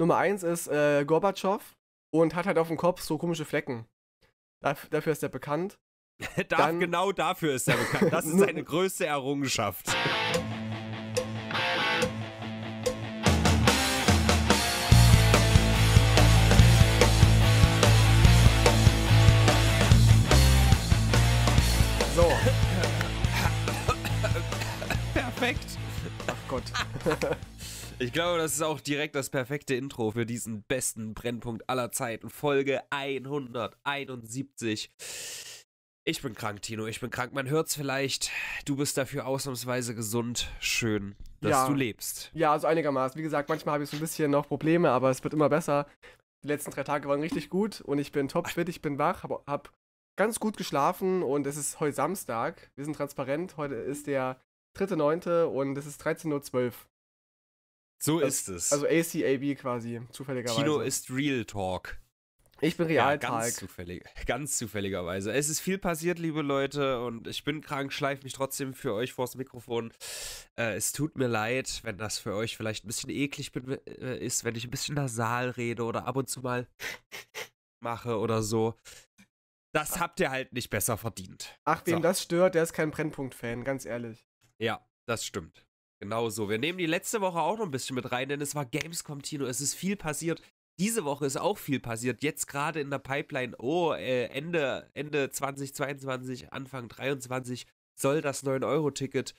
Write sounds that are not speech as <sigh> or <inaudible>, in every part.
Nummer eins ist äh, Gorbatschow und hat halt auf dem Kopf so komische Flecken. Daf dafür ist er bekannt. <laughs> Darf, Dann, genau dafür ist er bekannt. Das <laughs> ist seine größte Errungenschaft. So. <laughs> Perfekt. Ach Gott. Ich glaube, das ist auch direkt das perfekte Intro für diesen besten Brennpunkt aller Zeiten. Folge 171. Ich bin krank, Tino. Ich bin krank. Man hört es vielleicht. Du bist dafür ausnahmsweise gesund. Schön, dass ja. du lebst. Ja, also einigermaßen. Wie gesagt, manchmal habe ich so ein bisschen noch Probleme, aber es wird immer besser. Die letzten drei Tage waren richtig gut und ich bin topfit, ich bin wach, habe hab ganz gut geschlafen und es ist heute Samstag. Wir sind transparent. Heute ist der 3.9. und es ist 13.12 Uhr. So das, also, ist es. Also ACAB quasi, zufälligerweise. Kino ist Real Talk. Ich bin real ja, ganz, zufällig, ganz zufälligerweise. Es ist viel passiert, liebe Leute, und ich bin krank, schleife mich trotzdem für euch vors Mikrofon. Äh, es tut mir leid, wenn das für euch vielleicht ein bisschen eklig bin, äh, ist, wenn ich ein bisschen nasal rede oder ab und zu mal mache oder so. Das habt ihr halt nicht besser verdient. Ach, wem so. das stört, der ist kein Brennpunkt-Fan, ganz ehrlich. Ja, das stimmt. Genau so. Wir nehmen die letzte Woche auch noch ein bisschen mit rein, denn es war Gamescom, Tino. Es ist viel passiert. Diese Woche ist auch viel passiert. Jetzt gerade in der Pipeline. Oh, äh, Ende, Ende 2022, Anfang 2023 soll das 9-Euro-Ticket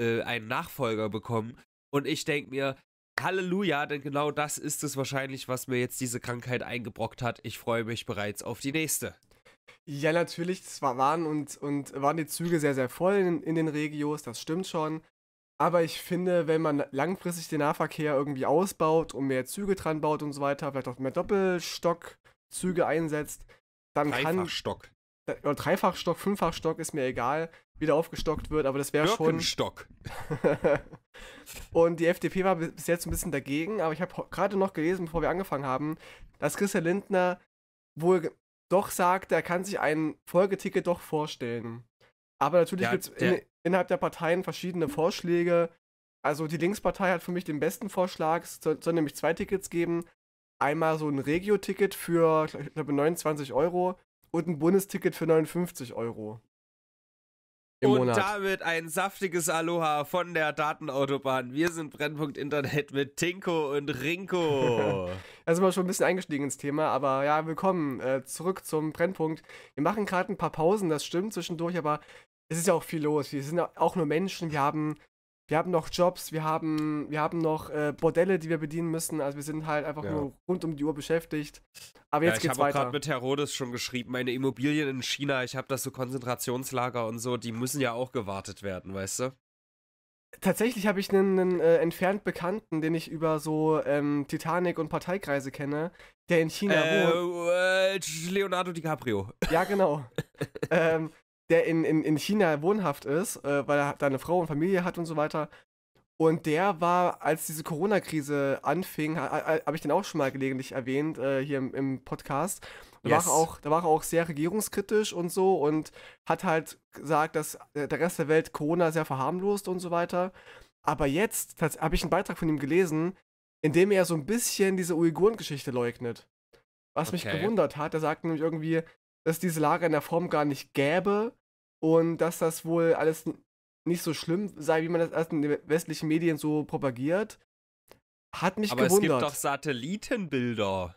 äh, einen Nachfolger bekommen. Und ich denke mir, Halleluja, denn genau das ist es wahrscheinlich, was mir jetzt diese Krankheit eingebrockt hat. Ich freue mich bereits auf die nächste. Ja, natürlich, es waren und, und waren die Züge sehr, sehr voll in, in den Regios, das stimmt schon. Aber ich finde, wenn man langfristig den Nahverkehr irgendwie ausbaut und mehr Züge dran baut und so weiter, vielleicht auch mehr Doppelstockzüge einsetzt, dann kann. Dreifachstock. Oder Dreifachstock, Fünffachstock ist mir egal, wie der aufgestockt wird, aber das wäre schon. Stock. <laughs> und die FDP war bis jetzt ein bisschen dagegen, aber ich habe gerade noch gelesen, bevor wir angefangen haben, dass Christian Lindner wohl doch sagt, er kann sich ein Folgeticket doch vorstellen. Aber natürlich ja, gibt es innerhalb der Parteien verschiedene Vorschläge. Also die Linkspartei hat für mich den besten Vorschlag, es soll, soll nämlich zwei Tickets geben. Einmal so ein Regio-Ticket für, ich glaube, 29 Euro und ein Bundesticket für 59 Euro. Und Monat. damit ein saftiges Aloha von der Datenautobahn. Wir sind Brennpunkt Internet mit Tinko und Rinko. <laughs> da sind wir schon ein bisschen eingestiegen ins Thema, aber ja, willkommen äh, zurück zum Brennpunkt. Wir machen gerade ein paar Pausen, das stimmt zwischendurch, aber es ist ja auch viel los. Wir sind auch nur Menschen, wir haben, wir haben noch Jobs, wir haben, wir haben noch äh, Bordelle, die wir bedienen müssen. Also wir sind halt einfach ja. nur rund um die Uhr beschäftigt. Aber jetzt ja, geht's weiter. Ich habe gerade mit Herodes schon geschrieben, meine Immobilien in China, ich habe das so Konzentrationslager und so, die müssen ja auch gewartet werden, weißt du? Tatsächlich habe ich einen, einen äh, entfernt Bekannten, den ich über so ähm, Titanic und Parteikreise kenne, der in China äh, wohnt. Leonardo DiCaprio. Ja, genau. <laughs> ähm, der in, in, in China wohnhaft ist, äh, weil er da eine Frau und Familie hat und so weiter. Und der war, als diese Corona-Krise anfing, habe ich den auch schon mal gelegentlich erwähnt, äh, hier im, im Podcast. Da, yes. war er auch, da war er auch sehr regierungskritisch und so und hat halt gesagt, dass äh, der Rest der Welt Corona sehr verharmlost und so weiter. Aber jetzt habe ich einen Beitrag von ihm gelesen, in dem er so ein bisschen diese Uiguren-Geschichte leugnet. Was okay. mich gewundert hat, er sagt nämlich irgendwie, dass diese Lager in der Form gar nicht gäbe und dass das wohl alles nicht so schlimm sei, wie man das erst in den westlichen Medien so propagiert. Hat mich Aber gewundert. Aber es gibt doch Satellitenbilder.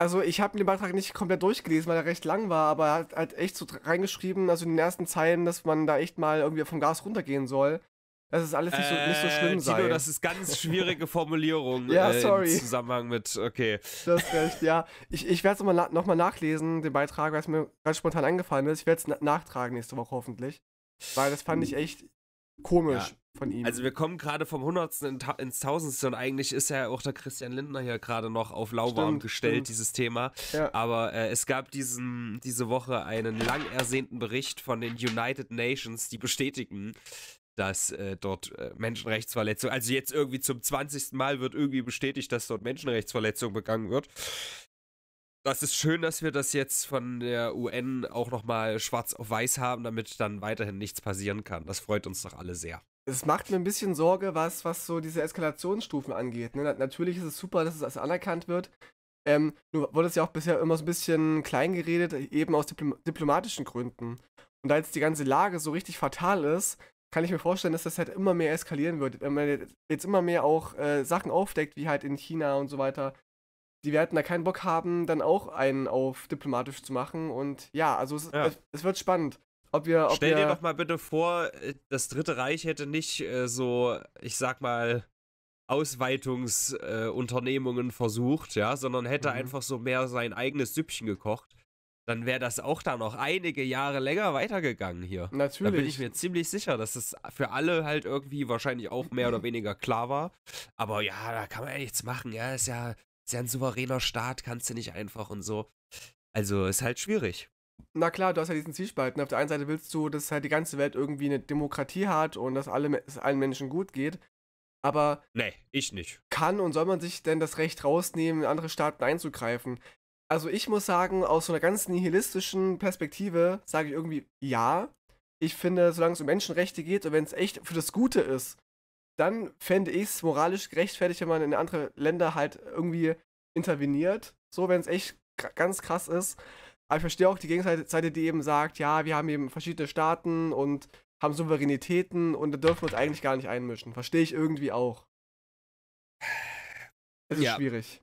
Also ich habe den Beitrag nicht komplett durchgelesen, weil er recht lang war, aber er hat halt echt so reingeschrieben, also in den ersten Zeilen, dass man da echt mal irgendwie vom Gas runtergehen soll. Das ist alles nicht so, äh, nicht so äh, schlimm Tino, sei. das ist ganz <laughs> schwierige Formulierung ja, sorry. Äh, im Zusammenhang mit, okay. Das ist recht, ja. Ich, ich werde es nochmal noch mal nachlesen, den Beitrag, weil es mir ganz spontan eingefallen ist. Ich werde es na nachtragen nächste Woche hoffentlich. Weil das fand ich hm. echt komisch ja. von ihm. Also wir kommen gerade vom Hundertsten ins Tausendste und eigentlich ist ja auch der Christian Lindner hier gerade noch auf lauwarm gestellt, stimmt. dieses Thema. Ja. Aber äh, es gab diesen, diese Woche einen lang ersehnten Bericht von den United Nations, die bestätigen, dass äh, dort äh, Menschenrechtsverletzungen, also jetzt irgendwie zum 20. Mal wird irgendwie bestätigt, dass dort Menschenrechtsverletzungen begangen wird. Das ist schön, dass wir das jetzt von der UN auch nochmal schwarz auf weiß haben, damit dann weiterhin nichts passieren kann. Das freut uns doch alle sehr. Es macht mir ein bisschen Sorge, was, was so diese Eskalationsstufen angeht. Ne? Natürlich ist es super, dass es als anerkannt wird. Ähm, nur wurde es ja auch bisher immer so ein bisschen klein geredet, eben aus Dipl diplomatischen Gründen. Und da jetzt die ganze Lage so richtig fatal ist, kann ich mir vorstellen, dass das halt immer mehr eskalieren wird. Wenn man jetzt immer mehr auch äh, Sachen aufdeckt, wie halt in China und so weiter, die werden da keinen Bock haben, dann auch einen auf diplomatisch zu machen. Und ja, also es, ja. es, es wird spannend. Ob wir, ob Stell wir dir doch mal bitte vor, äh, das Dritte Reich hätte nicht äh, so, ich sag mal, Ausweitungsunternehmungen äh, versucht, ja, sondern hätte mhm. einfach so mehr sein eigenes Süppchen gekocht dann wäre das auch da noch einige Jahre länger weitergegangen hier. Natürlich. Da bin ich mir ziemlich sicher, dass es das für alle halt irgendwie wahrscheinlich auch mehr oder weniger klar war. Aber ja, da kann man ja nichts machen. Ja, ist ja, ist ja ein souveräner Staat, kannst du nicht einfach und so. Also ist halt schwierig. Na klar, du hast ja diesen Zwiespalt. Ne? Auf der einen Seite willst du, dass halt die ganze Welt irgendwie eine Demokratie hat und dass alle, es allen Menschen gut geht. Aber. Nee, ich nicht. Kann und soll man sich denn das Recht rausnehmen, in andere Staaten einzugreifen? Also ich muss sagen, aus so einer ganz nihilistischen Perspektive sage ich irgendwie ja. Ich finde, solange es um Menschenrechte geht und wenn es echt für das Gute ist, dann fände ich es moralisch gerechtfertigt, wenn man in andere Länder halt irgendwie interveniert. So, wenn es echt ganz krass ist. Aber ich verstehe auch die Gegenseite, die eben sagt, ja, wir haben eben verschiedene Staaten und haben Souveränitäten und da dürfen wir uns eigentlich gar nicht einmischen. Verstehe ich irgendwie auch. Es ist ja. schwierig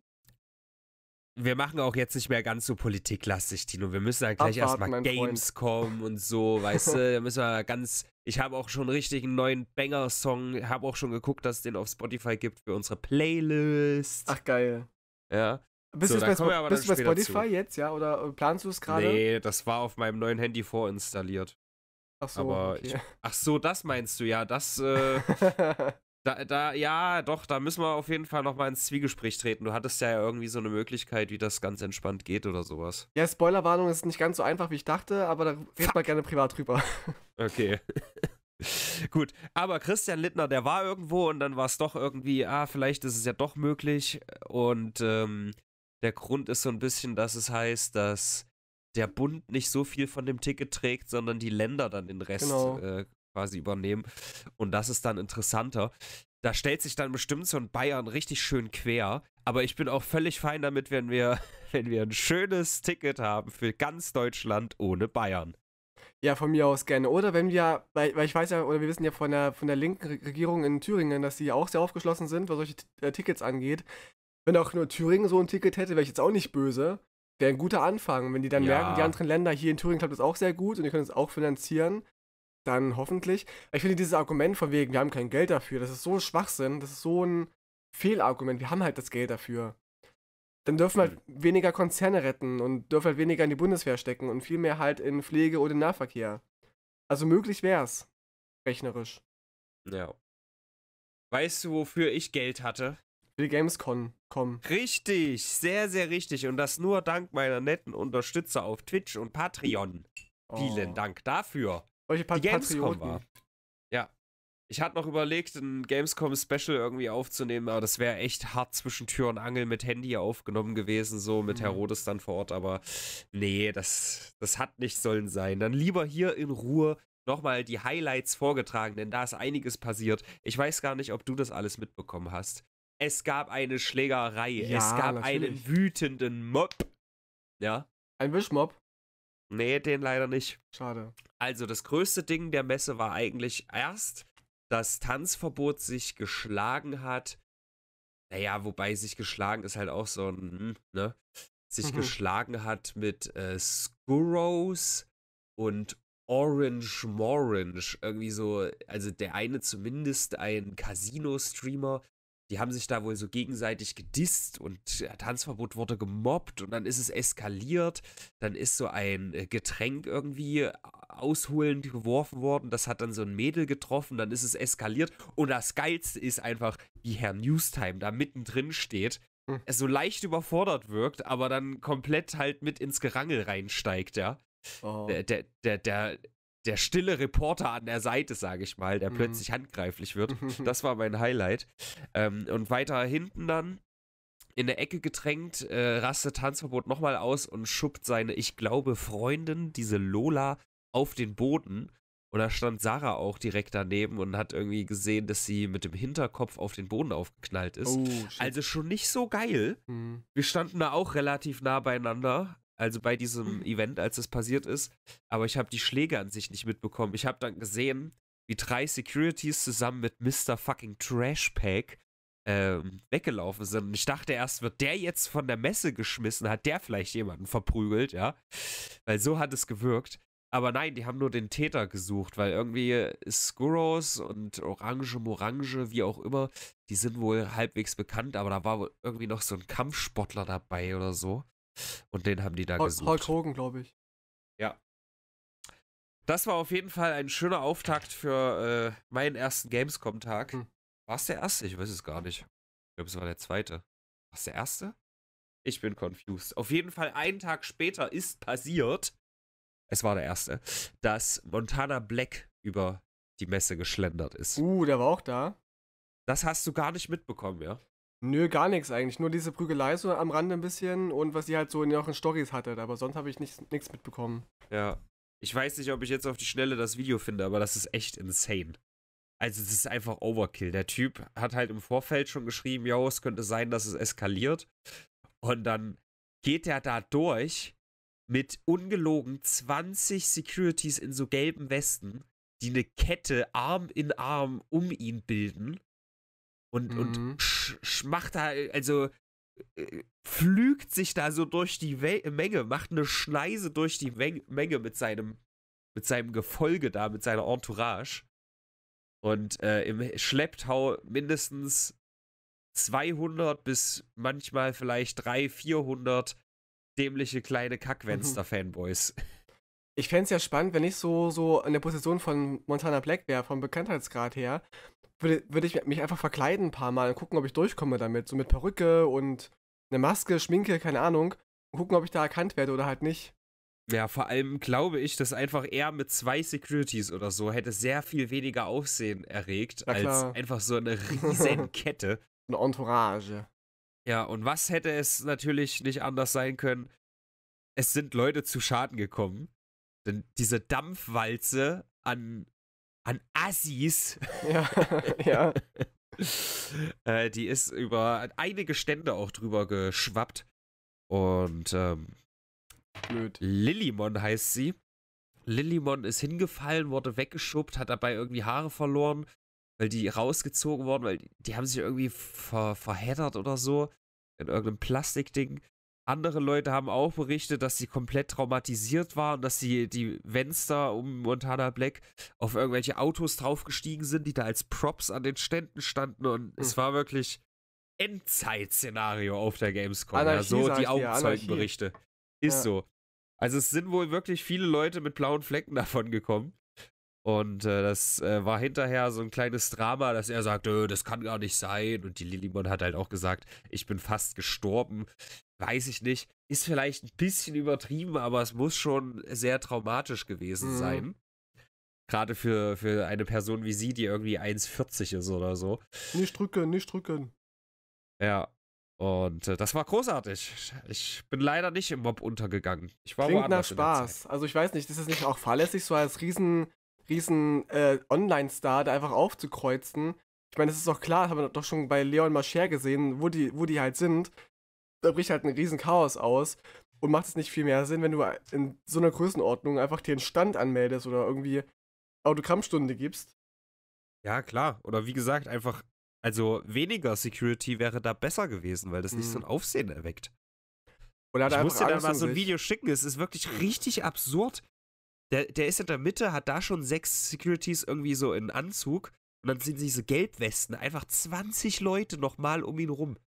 wir machen auch jetzt nicht mehr ganz so politiklastig, Tino. Wir müssen dann halt gleich erstmal Games kommen und so, weißt du? <laughs> Da müssen wir ganz. Ich habe auch schon richtig einen neuen Banger-Song. Habe auch schon geguckt, dass es den auf Spotify gibt für unsere Playlist. Ach, geil. Ja. Bist, so, du, bei Sp bist du bei Spotify zu. jetzt, ja? Oder äh, planst du es gerade? Nee, das war auf meinem neuen Handy vorinstalliert. Ach so. Aber okay. ich, ach so, das meinst du, ja. Das. Äh, <laughs> Da, da, ja, doch, da müssen wir auf jeden Fall nochmal ins Zwiegespräch treten. Du hattest ja irgendwie so eine Möglichkeit, wie das ganz entspannt geht oder sowas. Ja, Spoilerwarnung ist nicht ganz so einfach, wie ich dachte, aber da redet mal gerne privat drüber. <laughs> Okay. <laughs> Gut, aber Christian Littner, der war irgendwo und dann war es doch irgendwie, ah, vielleicht ist es ja doch möglich. Und ähm, der Grund ist so ein bisschen, dass es heißt, dass der Bund nicht so viel von dem Ticket trägt, sondern die Länder dann den Rest genau. äh, quasi übernehmen. Und das ist dann interessanter. Da stellt sich dann bestimmt so ein Bayern richtig schön quer. Aber ich bin auch völlig fein damit, wenn wir, <laughs> wenn wir ein schönes Ticket haben für ganz Deutschland ohne Bayern. Ja, von mir aus gerne. Oder wenn wir, weil, ich weiß ja, oder wir wissen ja von der, von der linken Regierung in Thüringen, dass die auch sehr aufgeschlossen sind, was solche äh, Tickets angeht. Wenn auch nur Thüringen so ein Ticket hätte, wäre ich jetzt auch nicht böse. Wäre ein guter Anfang. Wenn die dann ja. merken, die anderen Länder hier in Thüringen klappt das auch sehr gut und die können es auch finanzieren, dann hoffentlich. Ich finde dieses Argument von wegen, wir haben kein Geld dafür, das ist so ein Schwachsinn, das ist so ein Fehlargument, wir haben halt das Geld dafür. Dann dürfen halt mhm. weniger Konzerne retten und dürfen halt weniger in die Bundeswehr stecken und viel mehr halt in Pflege oder in Nahverkehr. Also möglich wäre es, Rechnerisch. Ja. Weißt du, wofür ich Geld hatte? Für die Gamescom. Komm. Richtig, sehr, sehr richtig. Und das nur dank meiner netten Unterstützer auf Twitch und Patreon. Oh. Vielen Dank dafür. Solche Pat die Gamescom war. Ja. Ich hatte noch überlegt, ein Gamescom-Special irgendwie aufzunehmen, aber das wäre echt hart zwischen Tür und Angel mit Handy aufgenommen gewesen, so mit mhm. Herodes dann vor Ort, aber nee, das, das hat nicht sollen sein. Dann lieber hier in Ruhe nochmal die Highlights vorgetragen, denn da ist einiges passiert. Ich weiß gar nicht, ob du das alles mitbekommen hast. Es gab eine Schlägerei, ja, es gab natürlich. einen wütenden Mob. Ja. Ein Wischmob. Nee, den leider nicht. Schade. Also das größte Ding der Messe war eigentlich erst, dass Tanzverbot sich geschlagen hat. Naja, wobei sich geschlagen ist halt auch so ein, hm, ne? Sich mhm. geschlagen hat mit äh, Skuros und Orange Morange. Irgendwie so, also der eine zumindest ein Casino-Streamer die haben sich da wohl so gegenseitig gedisst und ja, äh, Tanzverbot wurde gemobbt und dann ist es eskaliert. Dann ist so ein äh, Getränk irgendwie äh, ausholend geworfen worden. Das hat dann so ein Mädel getroffen. Dann ist es eskaliert. Und das Geilste ist einfach, wie Herr Newstime da mittendrin steht. Hm. So leicht überfordert wirkt, aber dann komplett halt mit ins Gerangel reinsteigt, ja. Oh. Der, der, der, der der stille Reporter an der Seite, sage ich mal, der mhm. plötzlich handgreiflich wird. <laughs> Das war mein Highlight. Ähm, und weiter hinten dann in der Ecke gedrängt, äh, rastet Tanzverbot nochmal aus und schuppt seine, ich glaube, Freundin, diese Lola, auf den Boden. Und da stand Sarah auch direkt daneben und hat irgendwie gesehen, dass sie mit dem Hinterkopf auf den Boden aufgeknallt ist. Oh, also schon nicht so geil. Mhm. Wir standen da auch relativ nah beieinander also bei diesem mhm. Event, als es passiert ist, aber ich habe die Schläge an sich nicht mitbekommen. Ich habe dann gesehen, wie drei Securities zusammen mit Mr. Fucking Trashpack ähm, weggelaufen sind. Und ich dachte erst, wird der jetzt von der Messe geschmissen, hat der vielleicht jemanden verprügelt, ja? Weil so hat es gewirkt. Aber nein, die haben nur den Täter gesucht, weil irgendwie Skuros und Orange, Morange, wie auch immer, die sind wohl halbwegs bekannt, aber da war wohl irgendwie noch so ein Kampfsportler dabei oder so. Und den haben die da Hulk, gesucht. Hulk Hogan, glaube ich. Ja. Das war auf jeden Fall ein schöner Auftakt für äh, meinen ersten Gamescom-Tag. Hm. War es der erste? Ich weiß es gar nicht. Ich glaube, es war der zweite. War es der erste? Ich bin confused. Auf jeden Fall einen Tag später ist passiert, es war der erste, dass Montana Black über die Messe geschlendert ist. Uh, der war auch da. Das hast du gar nicht mitbekommen, ja? Nö, gar nichts eigentlich. Nur diese Prügelei so am Rande ein bisschen und was ihr halt so in euren Stories hattet. Aber sonst habe ich nichts mitbekommen. Ja. Ich weiß nicht, ob ich jetzt auf die Schnelle das Video finde, aber das ist echt insane. Also, es ist einfach Overkill. Der Typ hat halt im Vorfeld schon geschrieben: Jo, es könnte sein, dass es eskaliert. Und dann geht er da durch mit ungelogen 20 Securities in so gelben Westen, die eine Kette Arm in Arm um ihn bilden und, mhm. und sch, macht da, also äh, pflügt sich da so durch die We Menge, macht eine Schneise durch die Menge, Menge mit seinem, mit seinem Gefolge da, mit seiner Entourage. Und äh, im Schlepptau mindestens 200 bis manchmal vielleicht 300, 400 dämliche kleine Kackwenster-Fanboys. Mhm. Ich fände es ja spannend, wenn ich so, so in der Position von Montana Black wäre, vom Bekanntheitsgrad her, würde, würde ich mich einfach verkleiden ein paar Mal und gucken, ob ich durchkomme damit. So mit Perücke und eine Maske, Schminke, keine Ahnung. Und gucken, ob ich da erkannt werde oder halt nicht. Ja, vor allem glaube ich, dass einfach er mit zwei Securities oder so hätte sehr viel weniger Aufsehen erregt, als einfach so eine <laughs> riesen Kette. eine Entourage. Ja, und was hätte es natürlich nicht anders sein können? Es sind Leute zu Schaden gekommen. Denn diese Dampfwalze an an Assis. Ja, ja. <laughs> Äh, die ist über einige Stände auch drüber geschwappt. Und ähm, Blöd. Lillimon heißt sie. Lillimon ist hingefallen, wurde weggeschubbt, hat dabei irgendwie Haare verloren, weil die rausgezogen wurden, weil die, die haben sich irgendwie ver, verheddert oder so in irgendeinem Plastikding. Andere Leute haben auch berichtet, dass sie komplett traumatisiert waren, dass sie die Fenster um Montana Black auf irgendwelche Autos draufgestiegen sind, die da als Props an den Ständen standen und mhm. es hm. war wirklich Endzeitszenario auf der Gamescom. Anarchie, ja, so die Augenzeugenberichte. Ist ja. so. Also es sind wohl wirklich viele Leute mit blauen Flecken <laughs> davon gekommen. Und äh, das äh, war hinterher so ein kleines Drama, dass er sagte, äh, das kann gar nicht sein. Und die Lilimon hat halt auch gesagt, ich bin fast gestorben weiß ich nicht, ist vielleicht ein bisschen übertrieben, aber es muss schon sehr traumatisch gewesen mhm. sein. Gerade für, für eine Person wie sie, die irgendwie 1,40 ist oder so. Nicht drücken, nicht drücken. Ja. Und äh, das war großartig. Ich bin leider nicht im Mob untergegangen. Ich war Klingt nach Spaß. Also ich weiß nicht, ist es nicht auch fahrlässig, so als riesen, riesen äh, Online-Star da einfach aufzukreuzen? Ich meine, das ist doch klar, das haben wir doch schon bei Leon Mascher gesehen, wo die, wo die halt sind da bricht halt ein riesen Chaos aus. Und macht es nicht viel mehr Sinn, wenn du in so einer Größenordnung einfach dir einen Stand anmeldest oder irgendwie Autogrammstunde gibst? Ja, klar. Oder wie gesagt, einfach, also weniger Security wäre da besser gewesen, weil das mhm. nicht so mhm. ein Aufsehen erweckt. Oder ich muss dir da mal so ein Video schicken, es ist wirklich richtig absurd. Der, der ist in der Mitte, hat da schon sechs Securities irgendwie so in Anzug und dann sind diese Gelbwesten, einfach 20 Leute nochmal um ihn rum.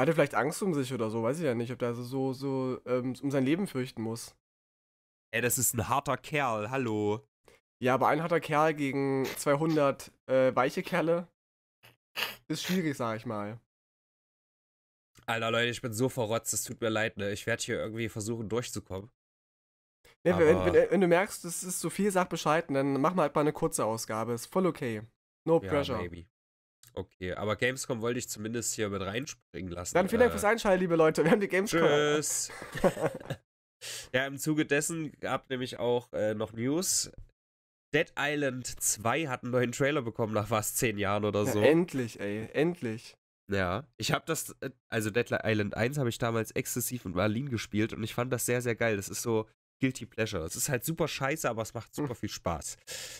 Hatte vielleicht Angst um sich oder so, weiß ich ja nicht, ob der so, so ähm, um sein Leben fürchten muss. Ey, das ist ein harter Kerl, hallo. Ja, aber ein harter Kerl gegen 200 äh, weiche Kerle ist schwierig, sag ich mal. Alter, Leute, ich bin so verrotzt, es tut mir leid, ne? Ich werde hier irgendwie versuchen, durchzukommen. Ja, ne, wenn, wenn, wenn, du merkst, es ist zu so viel, sag Bescheid, dann mach mal halt mal eine kurze Ausgabe. Ist voll okay. No ja, pressure. Maybe okay. Aber Gamescom wollte ich zumindest hier mit reinspringen lassen. Dann vielen Dank äh, fürs Einschalten, liebe Leute. Wir haben die Gamescom. Tschüss. <laughs> ja, im Zuge dessen gab nämlich auch äh, noch News. Dead Island 2 hat einen neuen Trailer bekommen nach was, zehn Jahren oder so. Ja, endlich, ey, endlich. Ja, ich habe das, äh, also Dead Island 1 habe ich damals exzessiv und Berlin gespielt und ich fand das sehr, sehr geil. Das ist so Guilty Pleasure. Das ist halt super scheiße, aber es macht super viel Spaß.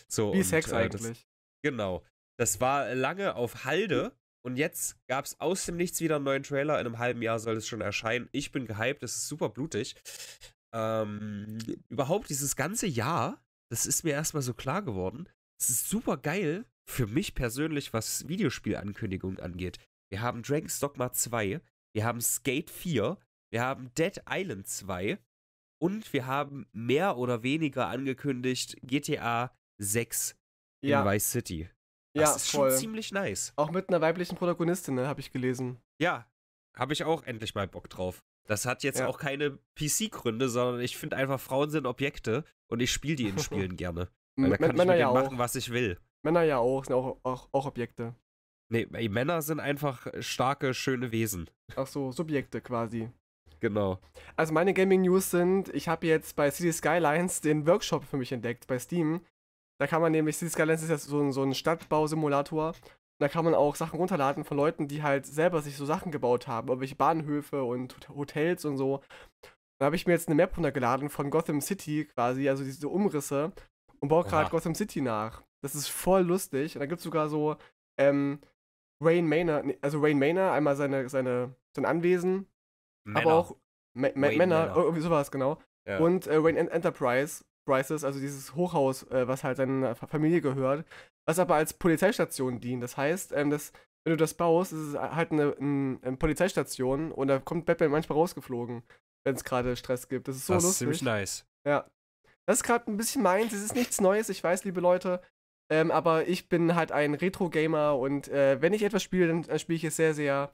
So, Wie und, Sex äh, das, eigentlich. Genau. Das war lange auf Halde und jetzt gab es aus dem Nichts wieder einen neuen Trailer. In einem halben Jahr soll es schon erscheinen. Ich bin gehypt, es ist super blutig. Ähm, überhaupt dieses ganze Jahr, das ist mir erstmal so klar geworden. Es ist super geil für mich persönlich, was Videospielankündigungen angeht. Wir haben Dragon's Dogma 2, wir haben Skate 4, wir haben Dead Island 2 und wir haben mehr oder weniger angekündigt GTA 6 in ja. Vice City. Ja, das ist voll. schon ziemlich nice. Auch mit einer weiblichen Protagonistin, ne, habe ich gelesen. Ja, habe ich auch endlich mal Bock drauf. Das hat jetzt ja. auch keine PC-Gründe, sondern ich finde einfach, Frauen sind Objekte und ich spiele die in <laughs> Spielen gerne. Weil da kann M ich Männer ja machen, was ich will. Männer ja auch, sind auch, auch, auch Objekte. Nee, ey, Männer sind einfach äh, starke, schöne Wesen. <laughs> Ach so, Subjekte quasi. Genau. Also meine Gaming News sind, ich habe jetzt bei City Skylines den Workshop für mich entdeckt bei Steam. Da kann man nämlich, Cities Skylines ist ja so ein, so ein Stadtbausimulator. Da kann man auch Sachen runterladen von Leuten, die halt selber sich so Sachen gebaut haben, irgendwelche Bahnhöfe und Hotels und so. Da habe ich mir jetzt eine Map runtergeladen von Gotham City quasi, also diese Umrisse, und baue gerade Gotham City nach. Das ist voll lustig. Und da gibt es sogar so ähm, Rain Manor, also Rain Manor, einmal seine, seine, sein Anwesen, Männer. aber auch M M Männer, Männer, irgendwie sowas, genau. Ja. Und äh, Rain Enterprise, Bryces, also dieses Hochhaus, äh, was halt seiner Familie gehört, was aber als Polizeistation dient. Das heißt, ähm, dass, wenn du das baust, ist es halt eine, eine, eine Polizeistation und da kommt Batman manchmal rausgeflogen, wenn es gerade Stress gibt. Das ist so das lustig. Das ist ziemlich nice. Ja. Das ist gerade ein bisschen meins, es ist nichts Neues, ich weiß, liebe Leute. Ähm, aber ich bin halt ein Retro-Gamer und äh, wenn ich etwas spiele, dann, dann äh, spiele ich es sehr, sehr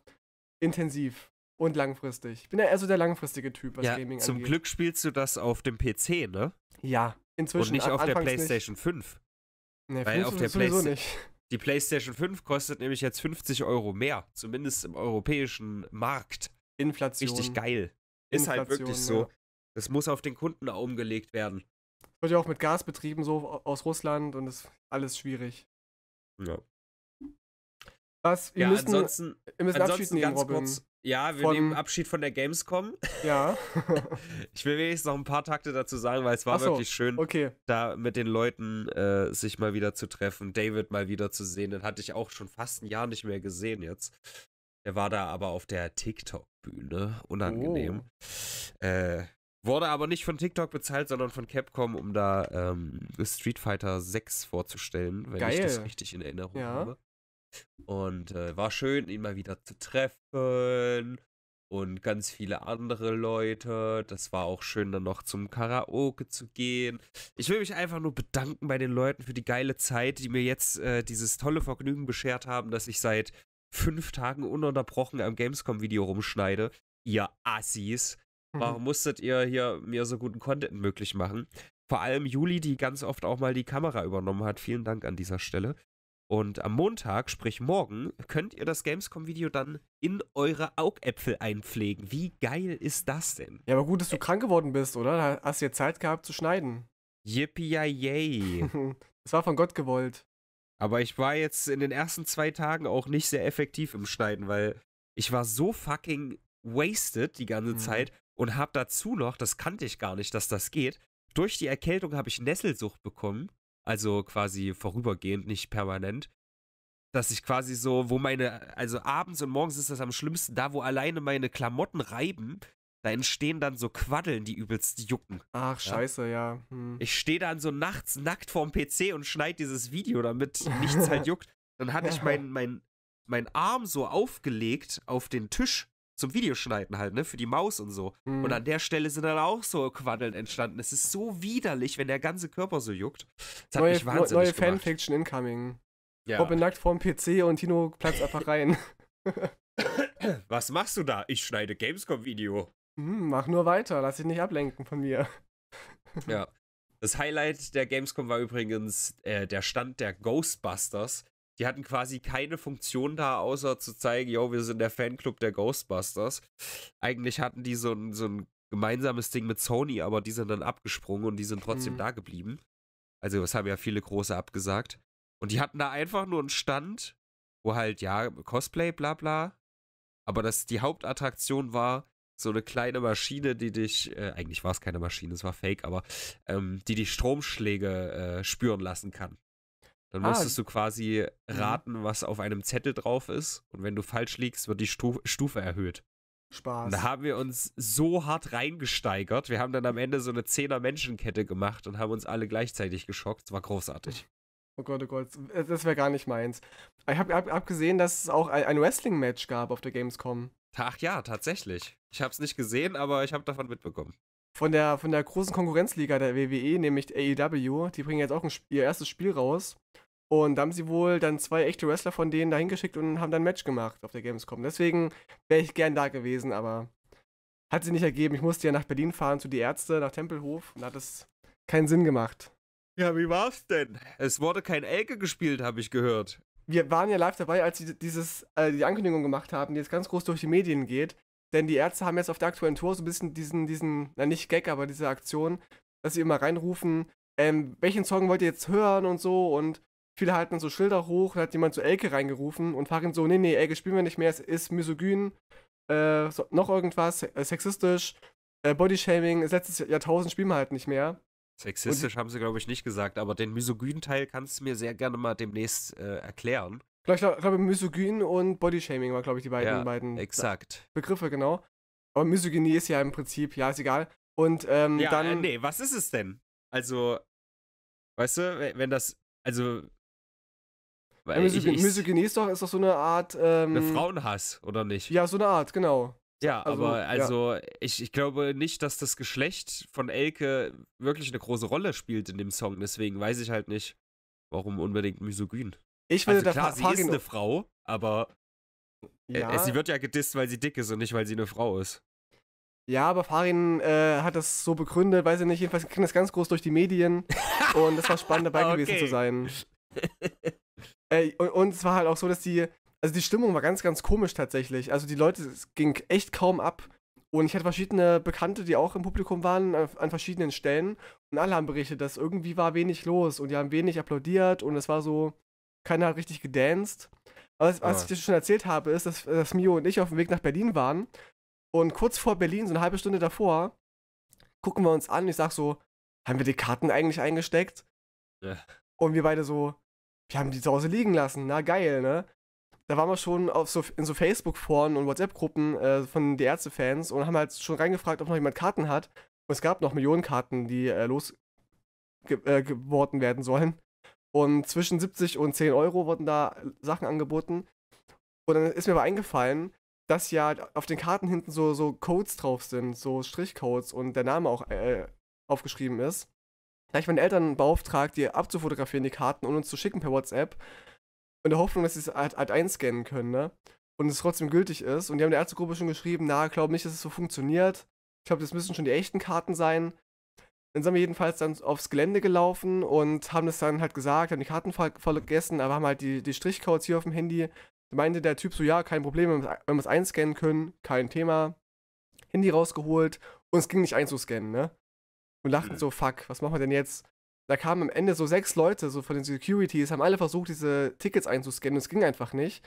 intensiv und langfristig. Ich bin ja eher so der langfristige Typ, was ja, Gaming zum angeht. Zum Glück spielst du das auf dem PC, ne? Ja, inzwischen. Und nicht auf der PlayStation nicht. 5. Nee, weil auf der PlayStation nicht. Die PlayStation 5 kostet nämlich jetzt 50 Euro mehr, zumindest im europäischen Markt. Inflation. Richtig geil. Ist halt Inflation, halt wirklich so. Ja. Das muss auf den Kunden umgelegt werden. Wird ja auch mit Gas betrieben, so aus Russland und ist alles schwierig. Ja. Was? Wir ja, müssen, ansonsten, wir müssen ansonsten Abschied nehmen, ganz Robin. kurz. Ja, wir von, nehmen Abschied von der Gamescom. <laughs> Ja. <laughs> ich will wenigstens noch ein paar Takte dazu sagen, weil es war so, wirklich schön, okay. da mit den Leuten äh, sich mal wieder zu treffen, David mal wieder zu sehen. Den hatte ich auch schon fast ein Jahr nicht mehr gesehen jetzt. Der war da aber auf der TikTok-Bühne. Unangenehm. Oh. Äh, wurde aber nicht von TikTok bezahlt, sondern von Capcom, um da ähm, Street Fighter 6 vorzustellen, wenn Geil. ich das richtig in Erinnerung ja. habe. Und äh, war schön, ihn mal wieder zu treffen. Und ganz viele andere Leute. Das war auch schön, dann noch zum Karaoke zu gehen. Ich will mich einfach nur bedanken bei den Leuten für die geile Zeit, die mir jetzt äh, dieses tolle Vergnügen beschert haben, dass ich seit fünf Tagen ununterbrochen am Gamescom-Video rumschneide. Ihr Assis. Mhm. Warum musstet ihr hier mir so guten Content möglich machen? Vor allem Juli, die ganz oft auch mal die Kamera übernommen hat. Vielen Dank an dieser Stelle. Und am Montag, sprich morgen, könnt ihr das Gamescom-Video dann in eure Augäpfel einpflegen. Wie geil ist das denn? Ja, aber gut, dass du Ä krank geworden bist, oder? Da hast du ja Zeit gehabt zu schneiden. Yippie yay. das <laughs> war von Gott gewollt. Aber ich war jetzt in den ersten zwei Tagen auch nicht sehr effektiv im Schneiden, weil ich war so fucking wasted die ganze mhm. Zeit und hab dazu noch, das kannte ich gar nicht, dass das geht, durch die Erkältung habe ich Nesselsucht bekommen also quasi vorübergehend, nicht permanent. Dass ich quasi so, wo meine, also abends und morgens ist das am schlimmsten, da wo alleine meine Klamotten reiben, da entstehen dann so Quaddeln, die übelst jucken. Ach, scheiße, ja. ja. Hm. Ich stehe dann so nachts nackt vorm PC und schneide dieses Video, damit nichts halt <laughs> juckt. Dann hatte ich meinen mein, mein Arm so aufgelegt auf den Tisch zum Videoschneiden halt, ne, für die Maus und so. Mhm. Und an der Stelle sind dann auch so Quaddeln entstanden. Es ist so widerlich, wenn der ganze Körper so juckt. Das neue, mich ne, wahnsinnig Neue gemacht. Fanfiction incoming. Ja. Robin nackt vorm PC und Tino platzt einfach rein. <laughs> Was machst du da? Ich schneide Gamescom-Video. Hm, mach nur weiter, lass dich nicht ablenken von mir. ja. Das Highlight der Gamescom war übrigens äh, der Stand der Ghostbusters, die hatten quasi keine Funktion da, außer zu zeigen, yo, wir sind der Fanclub der Ghostbusters. Eigentlich hatten die so ein, so ein gemeinsames Ding mit Sony, aber die sind dann abgesprungen und die sind trotzdem mhm. da geblieben. Also, das haben ja viele große abgesagt. Und die hatten da einfach nur einen Stand, wo halt, ja, Cosplay, bla bla. Aber das, die Hauptattraktion war so eine kleine Maschine, die dich, äh, eigentlich war es keine Maschine, es war fake, aber ähm, die dich Stromschläge äh, spüren lassen kann. Dann ah, musstest du quasi mhm. raten, was auf einem Zettel drauf ist. Und wenn du falsch liegst, wird die Stufe erhöht. Spaß. Und da haben wir uns so hart reingesteigert. Wir haben dann am Ende so eine Zehner-Menschenkette gemacht und haben uns alle gleichzeitig geschockt. Es war großartig. Oh Gott, oh Gott, äh, das wäre gar nicht meins. Ich habe hab, gesehen, dass es auch ein Wrestling-Match gab auf der Gamescom. Ach ja, tatsächlich. Ich habe es nicht gesehen, aber ich habe davon mitbekommen von der, von der großen Konkurrenzliga der WWE, nämlich AEW. Die bringen jetzt auch ein, ihr erstes Spiel raus. Und da haben sie wohl dann zwei echte Wrestler von denen dahin geschickt und haben dann ein Match gemacht auf der Gamescom. Deswegen wäre ich gern da gewesen, aber hat sie nicht ergeben. Ich musste ja nach Berlin fahren zu die Ärzte, nach Tempelhof und hat es keinen Sinn gemacht. Ja, wie war's denn? Es wurde kein Elke gespielt, habe ich gehört. Wir waren ja live dabei, als sie dieses, äh, die Ankündigung gemacht haben, die jetzt ganz groß durch die Medien geht. Denn die Ärzte haben jetzt auf der aktuellen Tour so ein bisschen diesen, diesen, na nicht Gag, aber diese Aktion, dass sie immer reinrufen, ähm, welchen Song wollt ihr jetzt hören und so und viele halten so Schilder hoch, da hat jemand zu so Elke reingerufen und Farin so, nee, nee, Elke spielen wir nicht mehr, es ist misogyn, äh, so, noch irgendwas, äh, sexistisch, äh, Bodyshaming, letztes Jahrtausend spielen wir halt nicht mehr. Sexistisch und, haben sie, glaube ich, nicht gesagt, aber den misogynen Teil kannst du mir sehr gerne mal demnächst äh, erklären. Ich glaube, Misogyn und Bodyshaming war, glaube ich, die beiden, ja, beiden exakt. Begriffe, genau. Aber Misogynie ist ja im Prinzip, ja, ist egal. Und ähm, ja, dann. Äh, nee, was ist es denn? Also, weißt du, wenn das. Also. Weil ja, Misogyn, ich, Misogynie ist doch, ist doch so eine Art. Ähm, eine Frauenhass, oder nicht? Ja, so eine Art, genau. Ja, also, aber also ja. Ich, ich glaube nicht, dass das Geschlecht von Elke wirklich eine große Rolle spielt in dem Song. Deswegen weiß ich halt nicht, warum unbedingt misogyn. Ich finde, also klar, sie Pagino. ist eine Frau, aber äh, ja. sie wird ja gedisst, weil sie dick ist und nicht, weil sie eine Frau ist. Ja, aber Farin äh, hat das so begründet, weiß ich nicht, jedenfalls ging das ganz groß durch die Medien <laughs> und es war spannend dabei okay. gewesen zu sein. äh, <laughs> und, und, es war halt auch so, dass die, also die Stimmung war ganz, ganz komisch tatsächlich. Also die Leute, es ging echt kaum ab. Und ich hatte verschiedene Bekannte, die auch im Publikum waren, an verschiedenen Stellen. Und alle haben berichtet, dass irgendwie war wenig los und die haben wenig applaudiert und es war so, keiner hat richtig gedanced. Aber was, was ah. ich dir schon erzählt habe, ist, dass, dass Mio und ich auf dem Weg nach Berlin waren. Und kurz vor Berlin, so eine halbe Stunde davor, gucken wir uns an. Ich sag so, haben wir die Karten eigentlich eingesteckt? Ja. Und wir beide so, wir haben die zu Hause liegen lassen. Na geil, ne? Da waren wir schon auf so, in so Facebook-Foren und WhatsApp-Gruppen äh, von die Ärzte-Fans und haben halt schon reingefragt, ob noch jemand Karten hat. Und es gab noch Millionen Karten, die äh, losgeworden äh, werden sollen. Und zwischen 70 und 10 Euro wurden da Sachen angeboten. Und dann ist mir aber eingefallen, dass ja auf den Karten hinten so, so Codes drauf sind, so Strichcodes und der Name auch äh, aufgeschrieben ist. Da habe ich meine Eltern beauftragt, die abzufotografieren, die Karten und uns zu schicken per WhatsApp. In der Hoffnung, dass sie es halt, halt einscannen können, ne? Und es trotzdem gültig ist. Und die haben der Ärztegruppe schon geschrieben, na, glaub nicht, dass es so funktioniert. Ich glaube, das müssen schon die echten Karten sein. Dann sind wir jedenfalls dann aufs Gelände gelaufen und haben das dann halt gesagt, haben die Karten vergessen, aber haben halt die, die Strichcodes hier auf dem Handy. Da meinte der Typ so, ja, kein Problem, wenn wir es einscannen können, kein Thema. Handy rausgeholt und es ging nicht einzuscannen, ne? Und lachten mhm. so, fuck, was machen wir denn jetzt? Da kamen am Ende so sechs Leute, so von den Securities, haben alle versucht, diese Tickets einzuscannen und es ging einfach nicht.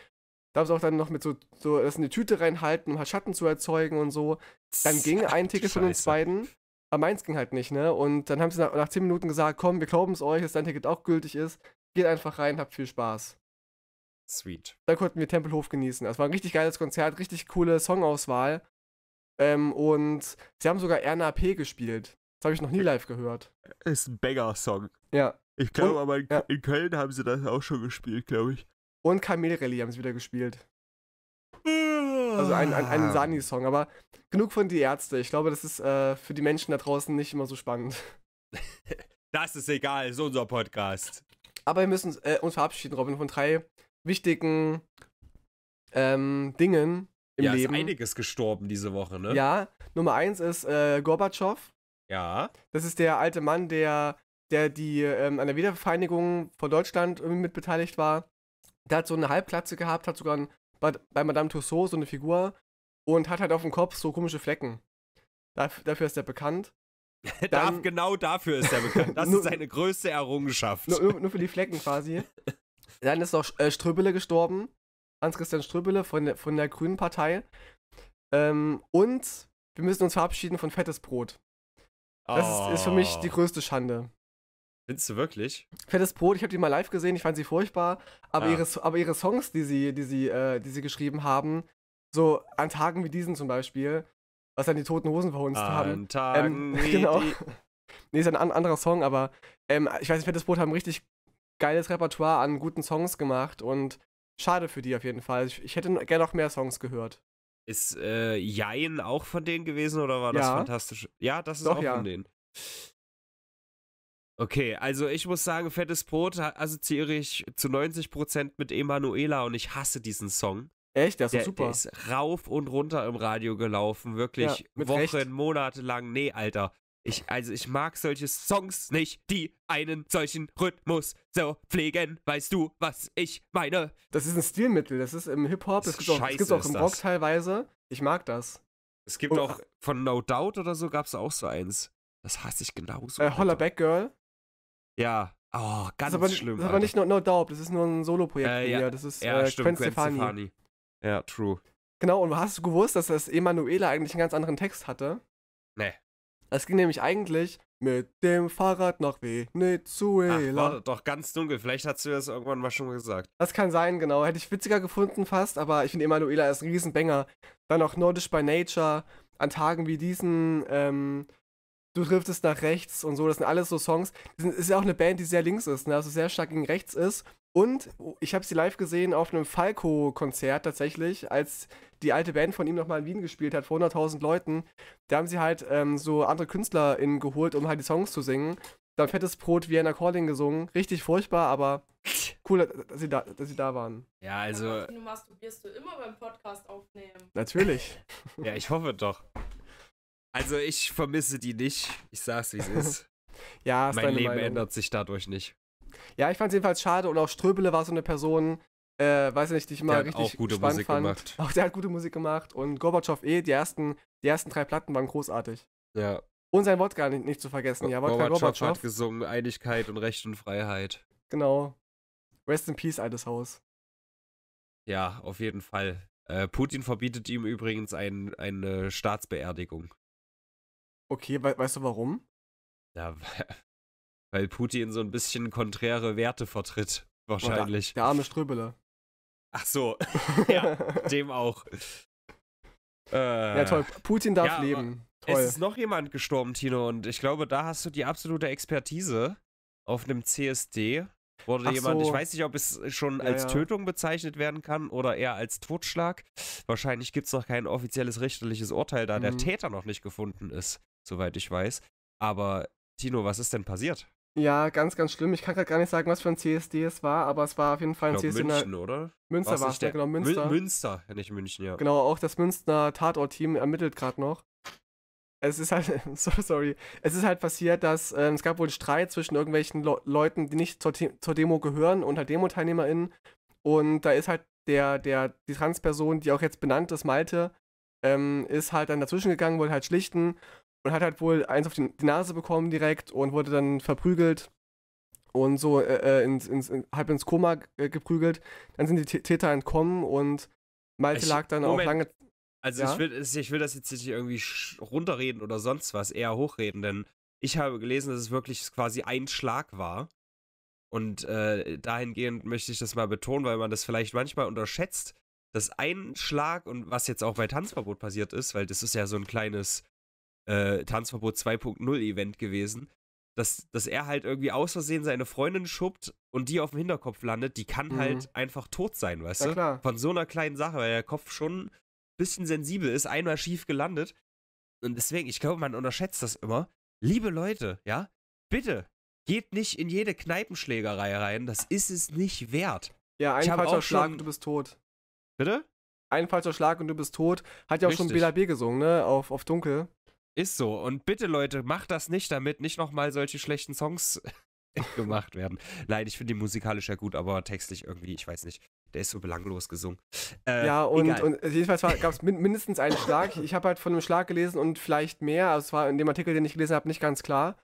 Da haben sie auch dann noch mit so, so das in die Tüte reinhalten, um halt Schatten zu erzeugen und so. Dann ging ein Ticket Scheiße. von uns beiden aber meins ging halt nicht, ne? Und dann haben sie nach, nach 10 Minuten gesagt, komm, wir glauben es euch, dass dein Ticket auch gültig ist. Geht einfach rein, habt viel Spaß. Sweet. Dann konnten wir Tempelhof genießen. Das war ein richtig geiles Konzert, richtig coole Songauswahl. Ähm, und sie haben sogar RNAP gespielt. Das habe ich noch nie live gehört. Ist ein Banger-Song. Ja. Ich glaube, aber in, ja. in, Köln haben sie das auch schon gespielt, glaube ich. Und Kamel rallye haben sie wieder gespielt. <laughs> Also ein, ein, ein ah. Sani-Song. Aber genug von die Ärzte. Ich glaube, das ist äh, für die Menschen da draußen nicht immer so spannend. <laughs> das ist egal, so unser Podcast. Aber wir müssen äh, uns verabschieden, Robin, von drei wichtigen ähm, Dingen im ja, Leben. Ja, ist einiges gestorben diese Woche, ne? Ja, Nummer eins ist äh, Gorbatschow. Ja. Das ist der alte Mann, der, der die ähm, an der Wiedervereinigung von Deutschland irgendwie mit war. Der hat so eine Halbplatze gehabt, hat sogar einen bei, bei Madame Tussaud so eine Figur und hat halt auf dem Kopf so komische Flecken. Dafür, dafür ist er bekannt. <laughs> Dann, genau dafür ist er bekannt. Das <laughs> nur, ist seine größte Errungenschaft. Nur, nur, für die Flecken quasi. <laughs> Dann ist noch äh, Ströbele gestorben. Hans-Christian Ströbele von der, von der Grünen Partei. Ähm, und wir müssen uns verabschieden von Fettes Brot. Das oh. ist, ist, für mich ah. die größte Schande. Findest du wirklich? Fettes Brot, ich habe die mal live gesehen, ich fand sie furchtbar. Aber, ja. ihre, aber ihre Songs, die sie, die, sie, äh, die sie geschrieben haben, so an Tagen wie diesen zum Beispiel, was dann die Toten Hosen verhunzt an haben. Tagen ähm, wie <laughs> genau. Die... Nee, ist ein an, anderer Song, aber ähm, ich weiß nicht, Fettes Brot haben richtig geiles Repertoire an guten Songs gemacht und schade für die auf jeden Fall. Ich, ich hätte gerne noch mehr Songs gehört. Ist äh, Jein auch von denen gewesen oder war das ja. fantastisch? Ja, das ist Doch, auch ja. von denen. Okay, also ich muss sagen, fettes Brot assoziiere ich zu 90% mit Emanuela und ich hasse diesen Song. Echt? Der ist der, super. Der ist rauf und runter im Radio gelaufen, wirklich ja, Wochen, Recht. Monate lang. Nee, Alter. Ich, also ich mag solche Songs nicht, die einen solchen Rhythmus so pflegen. Weißt du, was ich meine? Das ist ein Stilmittel. Das ist im Hip-Hop, es gibt auch, es gibt auch im Rock das. teilweise. Ich mag das. Es gibt und, auch von No Doubt oder so gab es auch so eins. Das hasse ich genauso. Äh, Holla Back Girl. Ja. Oh, ganz das aber, schlimm. Das ist aber nicht no, no Doubt, das ist nur ein Solo-Projekt äh, ja. Das ist ja, äh, stimmt, Gwen, Stefani. Stefani. Ja, true. Genau, und hast du gewusst, dass das Emanuela eigentlich einen ganz anderen Text hatte? Nee. Es ging nämlich eigentlich mit dem Fahrrad nach Venezuela. Ach, war doch ganz dunkel. Vielleicht hast du das irgendwann mal schon gesagt. Das kann sein, genau. Hätte ich witziger gefunden fast, aber ich finde Emanuela ist ein Riesenbanger. Dann auch Nordisch by Nature. An Tagen wie diesen ähm, du driftest nach rechts und so. Das sind alles so Songs. Das ist ja auch eine Band, die sehr links ist, ne? also sehr stark gegen rechts ist. Und ich habe sie live gesehen auf einem Falco-Konzert tatsächlich, als die alte Band von ihm nochmal in Wien gespielt hat, vor 100.000 Leuten. Da haben sie halt ähm, so andere KünstlerInnen geholt, um halt die Songs zu singen. Dann fettes Brot Vienna Calling gesungen. Richtig furchtbar, aber cool, dass sie da, dass sie da waren. Ja, also. Du masturbierst du immer beim Podcast aufnehmen. Natürlich. <laughs> ja, ich hoffe doch. Also ich vermisse die nicht. Ich sag's, wie es <laughs> ist. ja, ist mein Leben Meinung. ändert sich dadurch nicht. Ja, ich fand's jedenfalls schade und auch Ströbele war so eine Person, äh, weiß nicht, die ich mal der richtig auch gute spannend Musik fand. Gemacht. <laughs> Auch der hat gute Musik gemacht und Gorbatschow eh, die ersten, die ersten drei Platten waren großartig. Ja. Und sein Wodka nicht, nicht zu vergessen. Ja, Wodka Gorbatschow, Gorbatschow hat gesungen Einigkeit und Recht und Freiheit. Genau. Rest in Peace, altes Haus. Ja, auf jeden Fall. Äh, Putin verbietet ihm übrigens ein, eine Staatsbeerdigung. Okay, we weißt du warum? Ja, <laughs> weil Putin so ein bisschen konträre Werte vertritt, oh, wahrscheinlich. der, der, arme Ströbele. Ach so, <laughs> <laughs> ja, dem auch. Äh, ja, toll. Putin darf ja, leben. Toll. Es ist noch jemand gestorben, Tino, und ich glaube, da hast du die absolute Expertise. Auf einem CSD wurde Ach jemand, so. ich weiß nicht, ob es schon ja, als ja. Tötung bezeichnet werden kann oder eher als Totschlag. Wahrscheinlich gibt es noch kein offizielles richterliches Urteil, da mhm. der Täter noch nicht gefunden ist soweit ich weiß. Aber Tino, was ist denn passiert? Ja, ganz, ganz schlimm. Ich kann gerade gar nicht sagen, was für ein CSD es war, aber es war auf jeden Fall ein glaub, CSD. München, oder? Münster war es, ja, genau, Münster. Münster, nicht München, ja. Genau, auch das Münster Tatort-Team ermittelt gerade noch. Es ist halt, <laughs> so, sorry, es ist halt passiert, dass ähm, es gab wohl Streit zwischen irgendwelchen Le Leuten, die nicht zur, zur, Demo gehören und halt Demo-TeilnehmerInnen. Und da ist halt der, der, die Transperson, die auch jetzt benannt ist, Malte, ähm, ist halt dann dazwischen gegangen, wollte halt schlichten und hat halt wohl eins auf die Nase bekommen direkt und wurde dann verprügelt und so äh, äh ins, ins, halb ins Koma äh, geprügelt. Dann sind die Täter entkommen und Malte ich, lag dann Moment. auch lange. Also ja? ich, will, ich will das jetzt nicht irgendwie runterreden oder sonst was, eher hochreden, denn ich habe gelesen, dass es wirklich quasi ein Schlag war. Und äh, dahingehend möchte ich das mal betonen, weil man das vielleicht manchmal unterschätzt, dass ein Schlag und was jetzt auch bei Tanzverbot passiert ist, weil das ist ja so ein kleines äh, Tanzverbot 2.0 Event gewesen, dass, dass er halt irgendwie aus Versehen seine Freundin schubbt und die auf dem Hinterkopf landet, die kann halt mhm. halt einfach tot sein, weißt ja, du? Klar. Von so einer kleinen Sache, weil der Kopf schon ein bisschen sensibel ist, einmal schief gelandet. Und deswegen, ich glaube, man unterschätzt das immer. Liebe Leute, ja, bitte geht nicht in jede Kneipenschlägerei rein, das ist es nicht wert. Ja, ein falscher Schlag und du bist tot. Bitte? Ein falscher Schlag und du bist tot. Hat ja auch Richtig. schon BLAB gesungen, ne? Auf, auf Dunkel. Ist so. Und bitte, Leute, macht das nicht, damit nicht nochmal solche schlechten Songs <laughs> gemacht werden. Nein, ich finde die musikalisch ja gut, aber textlich irgendwie, ich weiß nicht. Der ist so belanglos gesungen. Äh, ja, und, und äh, jedenfalls gab es min mindestens einen Schlag. Ich habe halt von einem Schlag gelesen und vielleicht mehr. Also es war in dem Artikel, den ich gelesen habe, nicht ganz klar.